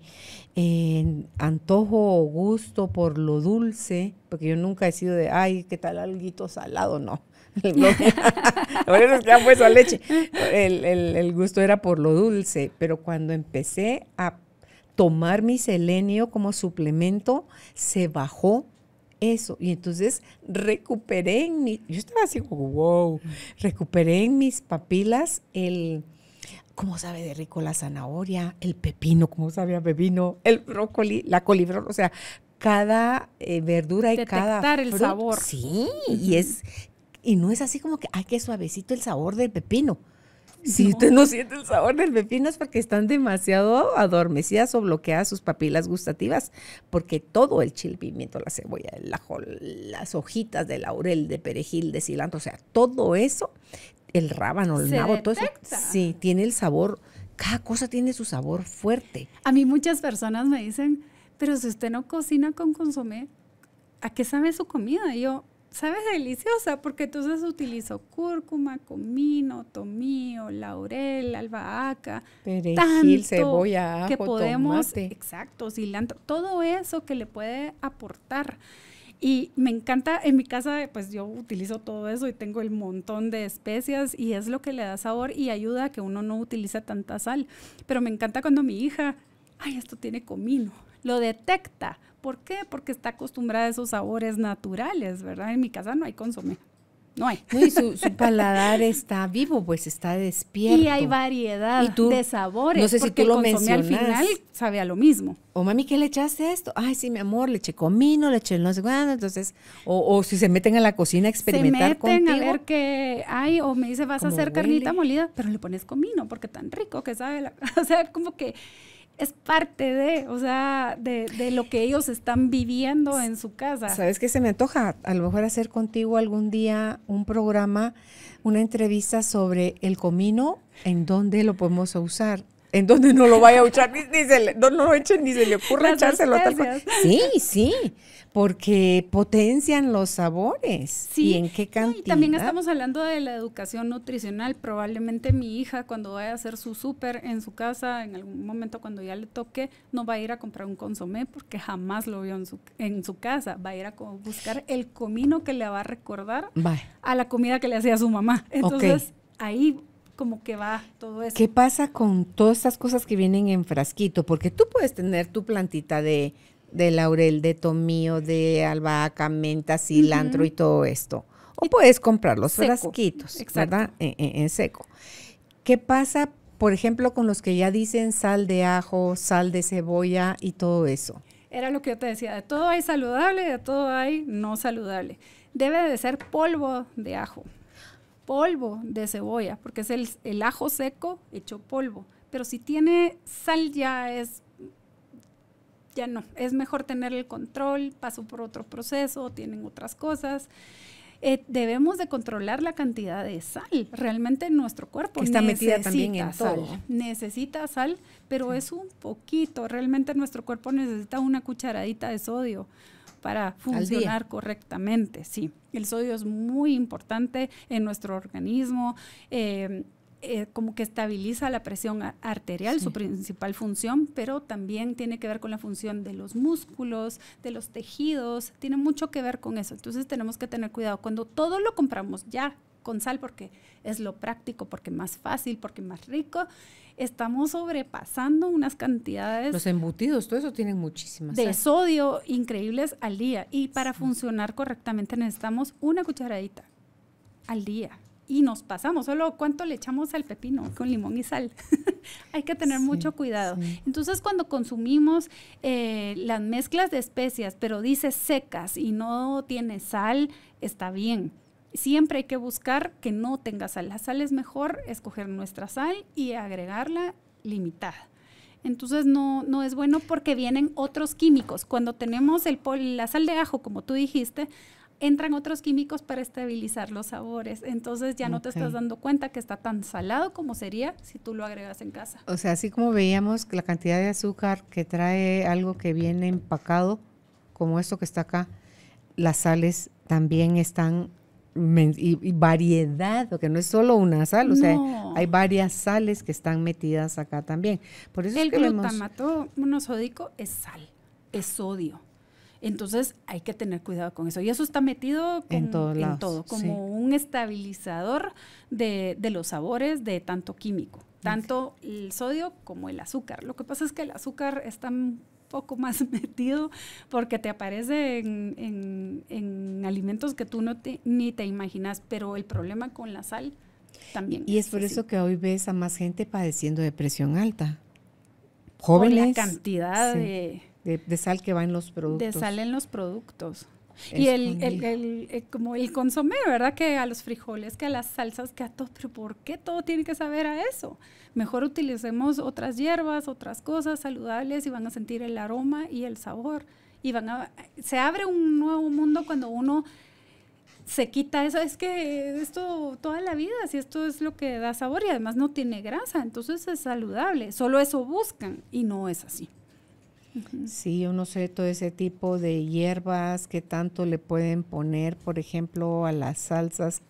eh, antojo o gusto por lo dulce, porque yo nunca he sido de, ay, ¿qué tal alguito salado? No. Ahora nos puesto leche. El, gusto era por lo dulce, pero cuando empecé a tomar mi selenio como suplemento, se bajó eso. Y entonces recuperé en mi, yo estaba así, wow, recuperé en mis papilas el, cómo sabe de rico la zanahoria, el pepino, cómo sabe a pepino, el brócoli, la coliflor, o sea, cada eh, verdura y cada... el sabor. Sí, y es, y no es así como que, ay, qué suavecito el sabor del pepino. Si usted no siente el sabor del pepino es porque están demasiado adormecidas o bloqueadas sus papilas gustativas, porque todo el chile, pimiento, la cebolla, el ajo, las hojitas de laurel, de perejil, de cilantro, o sea, todo eso, el rábano, el nabo, todo eso, sí, tiene el sabor, cada cosa tiene su sabor fuerte. A mí muchas personas me dicen, pero si usted no cocina con consomé, ¿a qué sabe su comida? Y yo, ¿sabes? Deliciosa, porque entonces utilizo cúrcuma, comino, tomillo, laurel, albahaca, perejil, cebolla, ajo, que podemos, tomate. exacto, cilantro, todo eso que le puede aportar. Y me encanta, en mi casa, pues yo utilizo todo eso y tengo el montón de especias y es lo que le da sabor y ayuda a que uno no utiliza tanta sal. Pero me encanta cuando mi hija, ay, esto tiene comino, lo detecta ¿Por qué? Porque está acostumbrada a esos sabores naturales, ¿verdad? En mi casa no hay consomé. No hay. su, (laughs) paladar está vivo, pues está despierto. Y hay variedad de sabores. No sé si tú lo Al final sabe a lo mismo. O mami, ¿qué le echaste esto? Ay, sí, mi amor, le eché comino, le eché no sé Entonces, o, si se meten a la cocina a experimentar. Se meten a ver qué hay, o me dice, vas a hacer carnita molida, pero le pones comino porque tan rico que sabe. (laughs) o sea, como que es parte de, o sea, de, de, lo que ellos están viviendo en su casa. ¿Sabes qué se me antoja? A lo mejor hacer contigo algún día un programa, una entrevista sobre el comino, en dónde lo podemos usar. En donde no lo vaya a echar, ni, se le, no, echen ni se le ocurra echárselo. Tal Sí, sí, porque potencian los sabores. Sí. ¿Y en qué cantidad? y también estamos hablando de la educación nutricional. Probablemente mi hija cuando vaya a hacer su súper en su casa, en algún momento cuando ya le toque, no va a ir a comprar un consomé porque jamás lo vio en su, en su casa. Va a ir a buscar el comino que le va a recordar a la comida que le hacía su mamá. Entonces... ahí como que va todo eso. ¿Qué pasa con todas estas cosas que vienen en frasquito? Porque tú puedes tener tu plantita de, laurel, de tomillo, de albahaca, menta, cilantro y todo esto. O puedes comprar los frasquitos, ¿verdad? En, en, seco. ¿Qué pasa, por ejemplo, con los que ya dicen sal de ajo, sal de cebolla y todo eso? Era lo que yo te decía, de todo hay saludable, de todo hay no saludable. Debe de ser polvo de ajo polvo de cebolla, porque es el, ajo seco hecho polvo. Pero si tiene sal ya es ya no, es mejor tener el control, paso por otro proceso, tienen otras cosas. Eh, debemos de controlar la cantidad de sal. Realmente nuestro cuerpo está necesita metida también en sal, todo. necesita sal, pero es un poquito. Realmente nuestro cuerpo necesita una cucharadita de sodio para funcionar correctamente, sí. El sodio es muy importante en nuestro organismo. Em, eh, como que estabiliza la presión arterial, su principal función, pero también tiene que ver con la función de los músculos, de los tejidos, tiene mucho que ver con eso. Entonces tenemos que tener cuidado. Cuando todo lo compramos ya con sal porque es lo práctico, porque más fácil, porque más rico. Estamos sobrepasando unas cantidades. Los embutidos, todo eso tienen muchísimas. De sodio increíbles al día. Y para funcionar correctamente necesitamos una cucharadita al día. Y nos pasamos, solo cuánto le echamos al pepino con limón y sal. (laughs) Hay que tener mucho cuidado. Entonces, cuando consumimos eh, las mezclas de especias, pero dice secas y no tiene sal, está bien Siempre hay que buscar que no tenga sal. La sal es mejor escoger nuestra sal y agregarla limitada. Entonces no, no es bueno porque vienen otros químicos. Cuando tenemos el la sal de ajo, como tú dijiste, entran otros químicos para estabilizar los sabores. Entonces ya no te estás dando cuenta que está tan salado como sería si tú lo agregas en casa. O sea, así como veíamos la cantidad de azúcar que trae algo que viene empacado, como esto que está acá, las sales también están y, variedad, porque no es solo una sal, o sea, hay varias sales que están metidas acá también. Por eso el es glutamato monosódico es sal, es sodio. Entonces hay que tener cuidado con eso. Y eso está metido con, en, todo, como un estabilizador de, de, los sabores de tanto químico, tanto el sodio como el azúcar. Lo que pasa es que el azúcar está poco más (laughs) metido porque te aparece en, alimentos que tú no te, ni te imaginas, pero el problema con la sal también. Y es, por eso que hoy ves a más gente padeciendo de presión alta. Jóvenes. la cantidad de, de, sal que va en los productos. De sal en los productos. Y el, eh, como el consomé, ¿verdad? Que a los frijoles, que a las salsas, que a todo, pero ¿por qué todo tiene que saber a eso? Mejor utilicemos otras hierbas, otras cosas saludables y van a sentir el aroma y el sabor. Y van a, se abre un nuevo mundo cuando uno se quita eso. Es que esto toda la vida, si esto es lo que da sabor y además no tiene grasa, entonces es saludable. Solo eso buscan y no es así. Sí, yo no sé todo ese tipo de hierbas que tanto le pueden poner, por ejemplo, a las salsas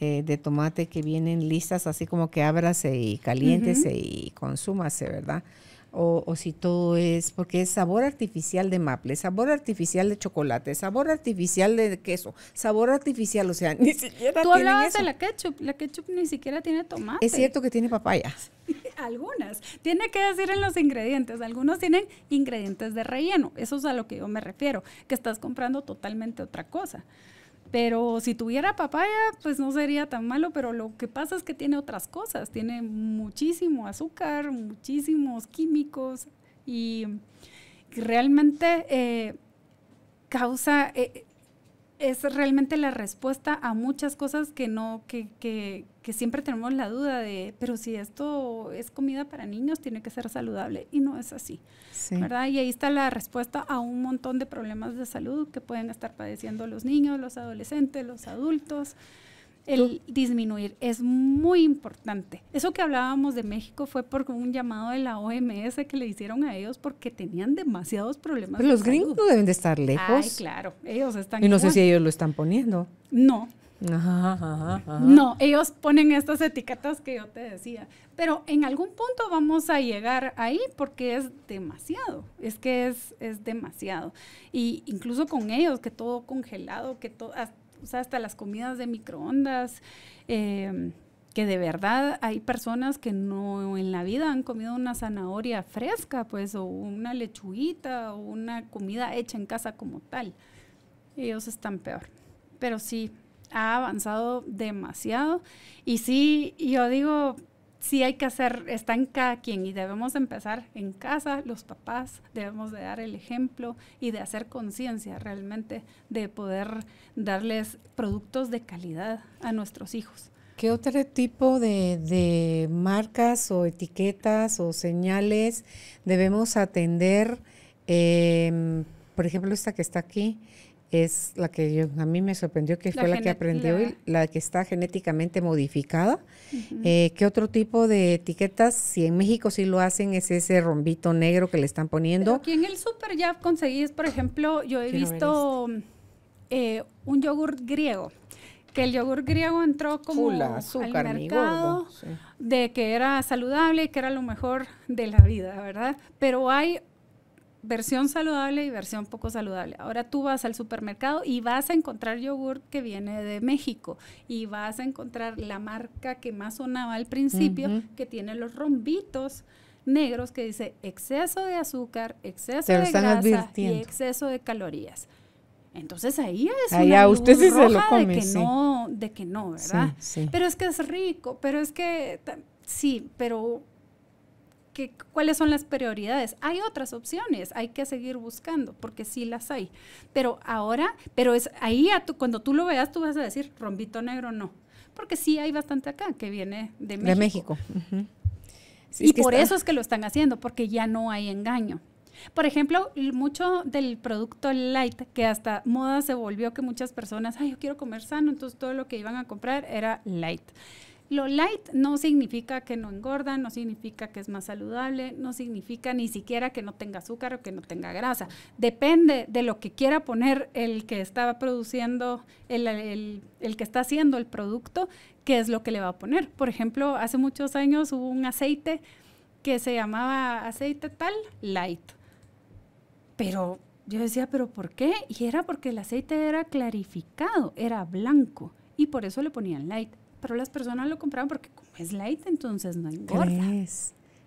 eh, de tomate que vienen listas, así como que ábrase y caliéntese y consúmase, ¿verdad? O, si todo es, porque es sabor artificial de maple, sabor artificial de chocolate, sabor artificial de queso, sabor artificial, o sea, (laughs) ni siquiera... Tú hablabas de la ketchup, la ketchup ni siquiera tiene tomate. Es cierto que tiene papayas algunas. Tiene que decir en los ingredientes. Algunos tienen ingredientes de relleno. Eso es a lo que yo me refiero, que estás comprando totalmente otra cosa. Pero si tuviera papaya, pues no sería tan malo, pero lo que pasa es que tiene otras cosas. Tiene muchísimo azúcar, muchísimos químicos y realmente eh, causa... Eh, es realmente la respuesta a muchas cosas que no, que, que, que siempre tenemos la duda de, pero si esto es comida para niños, tiene que ser saludable y no es así, ¿verdad? Y ahí está la respuesta a un montón de problemas de salud que pueden estar padeciendo los niños, los adolescentes, los adultos. El disminuir es muy importante. Eso que hablábamos de México fue por un llamado de la OMS que le hicieron a ellos porque tenían demasiados problemas. los gringos no deben de estar lejos. Ay, claro, ellos están. Y no sé si ellos lo están poniendo. No, no, ellos ponen estas etiquetas que yo te decía. Pero en algún punto vamos a llegar ahí porque es demasiado. Es que es, demasiado. Y incluso con ellos, que todo congelado, que todo, hasta, o sea, hasta las comidas de microondas. Em, que de verdad hay personas que no en la vida han comido una zanahoria fresca, pues, o una lechuguita, o una comida hecha en casa como tal. Ellos están peor. Pero sí, ha avanzado demasiado. Y sí, yo digo, sí hay que hacer, está en cada quien y debemos empezar en casa, los papás, debemos de dar el ejemplo y de hacer conciencia realmente de poder darles productos de calidad a nuestros hijos. ¿Qué otro tipo de, marcas o etiquetas o señales debemos atender? Em, por ejemplo, esta que está aquí, es la que yo, a mí me sorprendió que fue la que aprendió hoy, la que está genéticamente modificada. Eh, ¿Qué otro tipo de etiquetas, si en México sí lo hacen, es ese rombito negro que le están poniendo? aquí en el súper ya conseguís, por ejemplo, yo he visto este. eh, un yogur griego, que el yogur griego entró como azúcar, al mercado de que era saludable y que era lo mejor de la vida, ¿verdad? Pero hay versión saludable y versión poco saludable. Ahora tú vas al supermercado y vas a encontrar yogur que viene de México y vas a encontrar la marca que más sonaba al principio, que tiene los rombitos negros que dice exceso de azúcar, exceso de grasa y exceso de calorías. Entonces ahí es ahí una usted se de que no, de que no, ¿verdad? pero es que es rico, pero es que sí, pero cuáles son las prioridades. Hay otras opciones, hay que seguir buscando, porque sí las hay. Pero ahora, pero es ahí cuando tú lo veas, tú vas a decir, rombito negro no, porque sí hay bastante acá que viene de México. De México. y por eso es que lo están haciendo, porque ya no hay engaño. Por ejemplo, mucho del producto light, que hasta moda se volvió que muchas personas, ay, yo quiero comer sano, entonces todo lo que iban a comprar era light. Lo light no significa que no engorda, no significa que es más saludable, no significa ni siquiera que no tenga azúcar o que no tenga grasa. Depende de lo que quiera poner el que estaba produciendo, el, el que está haciendo el producto, qué es lo que le va a poner. Por ejemplo, hace muchos años hubo un aceite que se llamaba aceite tal light. Pero yo decía, ¿pero por qué? Y era porque el aceite era clarificado, era blanco, y por eso le ponían light pero las personas lo compraban porque como es light, entonces no engorda.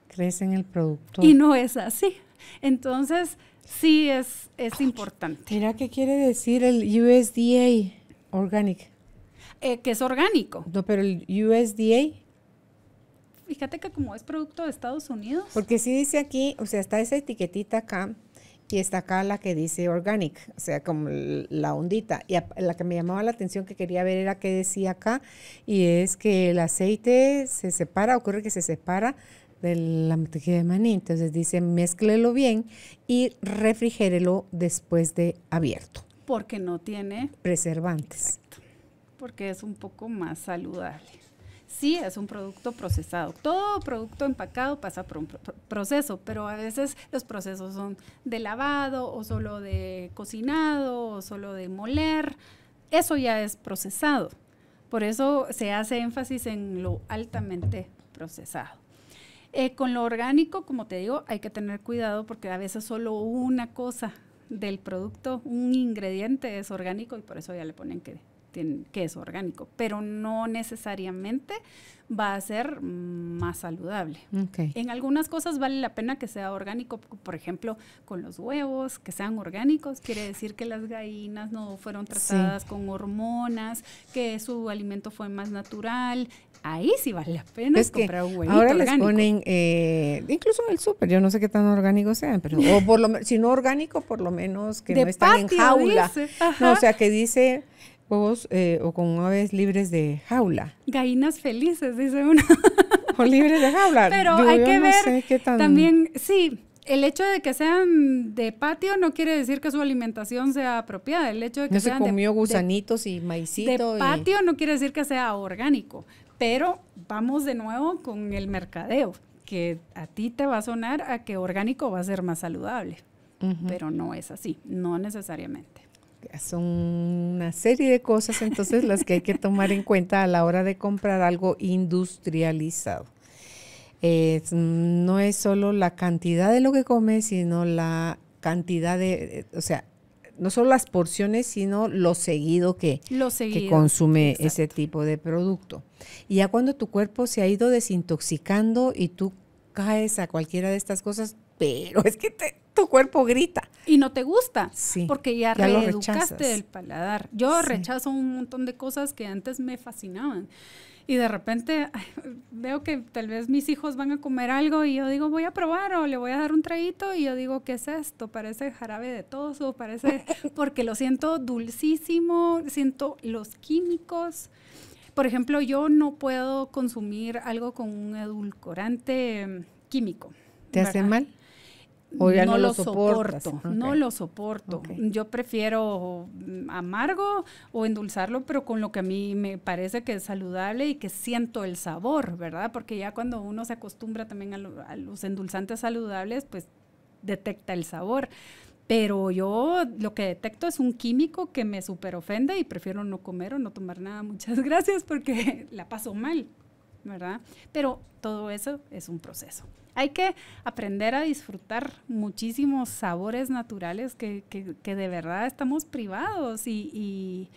¿Crees? en el producto? Y no es así. Entonces, sí es, es importante. Mira, ¿qué quiere decir el USDA Organic? Eh, que es orgánico. No, pero el USDA. Fíjate que como es producto de Estados Unidos. Porque sí dice aquí, o sea, está esa etiquetita acá, y está acá la que dice organic, o sea, como la ondita. Y la que me llamaba la atención que quería ver era que decía acá, y es que el aceite se separa, ocurre que se separa de la mantequilla de maní. Entonces dice, mezclelo bien y refrigérelo después de abierto. Porque no tiene preservantes. Porque es un poco más saludable sí es un producto procesado. Todo producto empacado pasa por un proceso, pero a veces los procesos son de lavado o solo de cocinado o solo de moler. Eso ya es procesado. Por eso se hace énfasis en lo altamente procesado. Eh, con lo orgánico, como te digo, hay que tener cuidado porque a veces solo una cosa del producto, un ingrediente es orgánico y por eso ya le ponen que que es orgánico, pero no necesariamente va a ser más saludable. En algunas cosas vale la pena que sea orgánico, por ejemplo, con los huevos, que sean orgánicos, quiere decir que las gallinas no fueron tratadas con hormonas, que su alimento fue más natural. Ahí sí vale la pena comprar un huevito Ahora les ponen, eh, incluso en el súper, yo no sé qué tan orgánicos sean, pero o por lo, si no orgánico, por lo menos que no están en jaula. o sea, que dice huevos eh, o con aves libres de jaula. Gallinas felices, dice uno. (laughs) o libres de jaula. Pero hay que ver también, sí, el hecho de que sean de patio no quiere decir que su alimentación sea apropiada. El hecho de que sean se comió gusanitos y maicitos De patio no quiere decir que sea orgánico. Pero vamos de nuevo con el mercadeo, que a ti te va a sonar a que orgánico va a ser más saludable. Pero no es así, no necesariamente son una serie de cosas entonces las que hay que tomar en cuenta a la hora de comprar algo industrializado. no es solo la cantidad de lo que comes, sino la cantidad de, eh, o sea, no solo las porciones, sino lo seguido que, consume ese tipo de producto. Y ya cuando tu cuerpo se ha ido desintoxicando y tú caes a cualquiera de estas cosas, pero es que te, tu cuerpo grita. Y no te gusta, sí, porque ya, reeducaste el paladar. Yo rechazo un montón de cosas que antes me fascinaban. Y de repente veo que tal vez mis hijos van a comer algo y yo digo, voy a probar o le voy a dar un traguito y yo digo, ¿qué es esto? Parece jarabe de toso, parece, (laughs) porque lo siento dulcísimo, siento los químicos. Por ejemplo, yo no puedo consumir algo con un edulcorante em, químico. ¿Te hace mal? no, lo soporto. No lo soporto. Yo prefiero amargo o endulzarlo, pero con lo que a mí me parece que es saludable y que siento el sabor, ¿verdad? Porque ya cuando uno se acostumbra también a, los endulzantes saludables, pues detecta el sabor. Pero yo lo que detecto es un químico que me super ofende y prefiero no comer o no tomar nada. (laughs) Muchas gracias porque la paso mal, ¿verdad? Pero todo eso es un proceso. Hay que aprender a disfrutar muchísimos sabores naturales que, de verdad estamos privados y,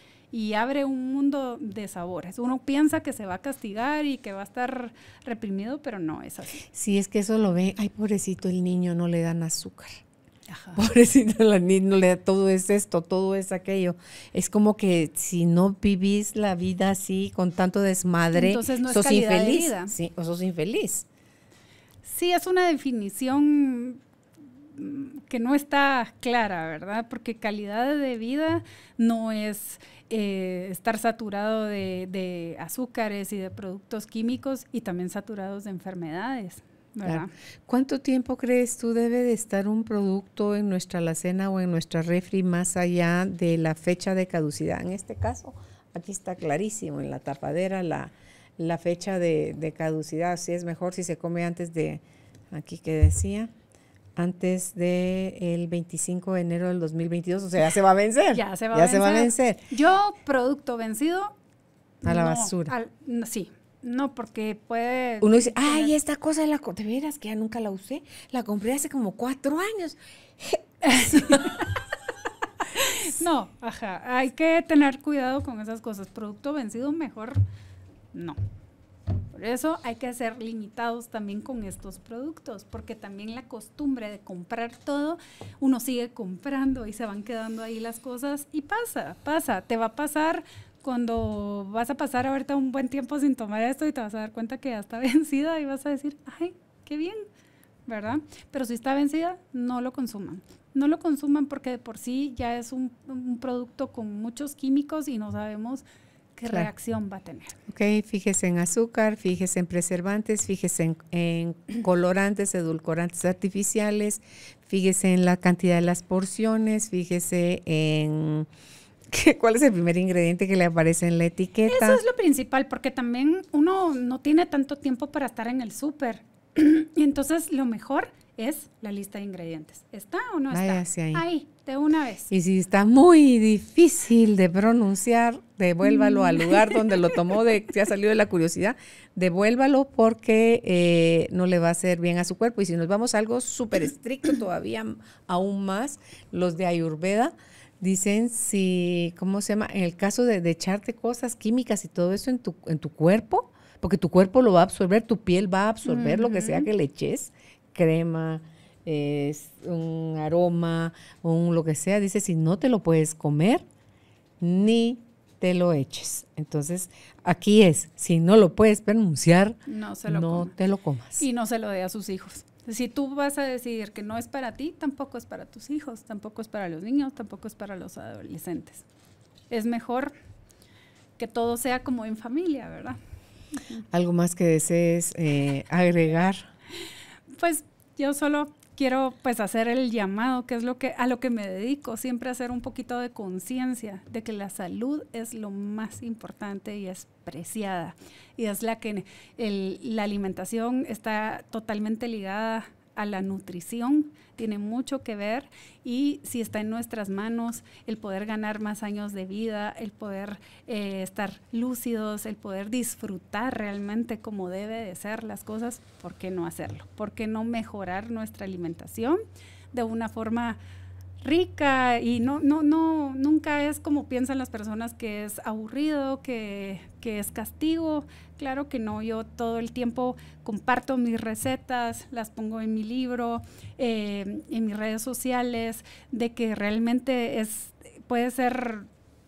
abre un mundo de sabores. Uno piensa que se va a castigar y que va a estar reprimido, pero no es así. Sí, es que eso lo ve, ay pobrecito el niño, no le dan azúcar. Ajá. (laughs) Pobrecito el niño, le da todo es esto, todo es aquello. Es como que si no vivís la vida así con tanto desmadre, Entonces Sí, sos infeliz. Sí, es una definición mm, que no está clara, ¿verdad? Porque calidad de vida no es eh, estar saturado de, azúcares y de productos químicos y también saturados de enfermedades. ¿verdad? ¿Cuánto tiempo crees tú debe de estar un producto en nuestra alacena o en nuestra refri más allá de la fecha de caducidad? En este caso, aquí está clarísimo en la tapadera la, la fecha de, caducidad. Si es mejor si se come antes de, aquí que decía, antes del el 25 de enero del 2022, o sea, ya se va a vencer. (laughs) ya se va, a, vencer. Yo, producto vencido. A la basura. sí, no, porque puede... Uno dice, ay, esta cosa, la, de veras que ya nunca la usé, la compré hace como cuatro años. (laughs) no, ajá, hay que tener cuidado con esas cosas. Producto vencido, mejor no. Por eso hay que ser limitados también con estos productos, porque también la costumbre de comprar todo, uno sigue comprando y se van quedando ahí las cosas y pasa, pasa, te va a pasar cuando vas a pasar a ahorita un buen tiempo sin tomar esto y te vas a dar cuenta que ya está (laughs) vencida y vas a decir, ay, qué bien, ¿verdad? Pero si está vencida, no lo consuman. No lo consuman porque de por sí ya es un, un producto con muchos químicos y no sabemos qué reacción va a tener. Ok, fíjese en azúcar, fíjese en preservantes, fíjese en, (clears throat) colorantes, edulcorantes artificiales, fíjese en la cantidad de las porciones, fíjese en (laughs) cuál es el primer ingrediente que le aparece en la etiqueta. Eso es lo principal, porque también uno no tiene tanto tiempo para estar en el súper. (clears throat) y entonces lo mejor es la lista de ingredientes. ¿Está o no está? Ahí. ahí de una vez. Y si está muy difícil de pronunciar, devuélvalo al mm. lugar (laughs) donde lo tomó, de, si ha salido de la curiosidad, devuélvalo porque eh, no le va a hacer bien a su cuerpo. Y si nos vamos a algo súper estricto (clears throat) todavía, aún más, los de Ayurveda dicen si, ¿cómo se llama? En el caso de, echarte cosas químicas y todo eso en tu, en tu cuerpo, porque tu cuerpo lo va a absorber, tu piel va a absorber lo que sea que le eches, crema, es un aroma, un lo que sea, dice, si no te lo puedes comer, ni te lo eches. Entonces, aquí es, si no lo puedes pronunciar, no, te lo comas. Y no se lo dé a sus hijos. Si tú vas a decidir que no es para ti, tampoco es para tus hijos, tampoco es para los niños, tampoco es para los adolescentes. Es mejor que todo sea como en familia, ¿verdad? ¿Algo más que desees eh, agregar? Pues yo solo quiero pues hacer el llamado, que es lo que a lo que me dedico, siempre hacer un poquito de conciencia de que la salud es lo más importante y es preciada y es la que el, la alimentación está totalmente ligada a la nutrición, tiene mucho que ver y si está en nuestras manos el poder ganar más años de vida, el poder eh, estar lúcidos, el poder disfrutar realmente como debe de ser las cosas, ¿por qué no hacerlo? ¿Por qué no mejorar nuestra alimentación de una forma rica y no, no, no, nunca es como piensan las personas que es aburrido, que, es castigo. Claro que no, yo todo el tiempo comparto mis recetas, las pongo en mi libro, eh, en mis redes sociales, de que realmente es, puede ser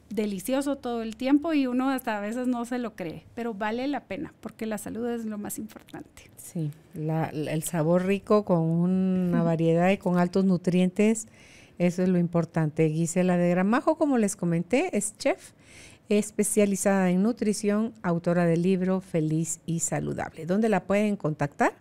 delicioso todo el tiempo y uno hasta a veces no se lo cree, pero vale la pena porque la salud es lo más importante. Sí, el sabor rico con una variedad y con altos nutrientes eso es lo importante. Gisela de Gramajo, como les comenté, es chef especializada en nutrición, autora del libro Feliz y Saludable, ¿Dónde la pueden contactar.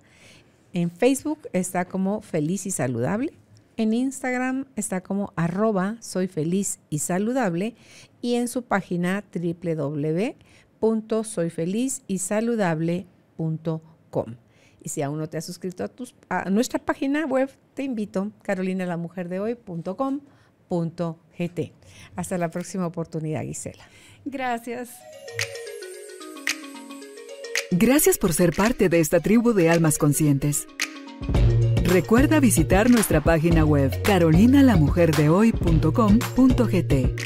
En Facebook está como Feliz y Saludable. En Instagram está como arroba soy feliz y saludable y en su página www.soyfelizysaludable.com. Y si aún no te has suscrito a, nuestra página web, te invito, carolinalamujerdehoy.com.gt. Hasta la próxima oportunidad, Gisela. Gracias. Gracias por ser parte de esta tribu de almas conscientes. Recuerda visitar nuestra página web carolinalamujerdehoy.com.gt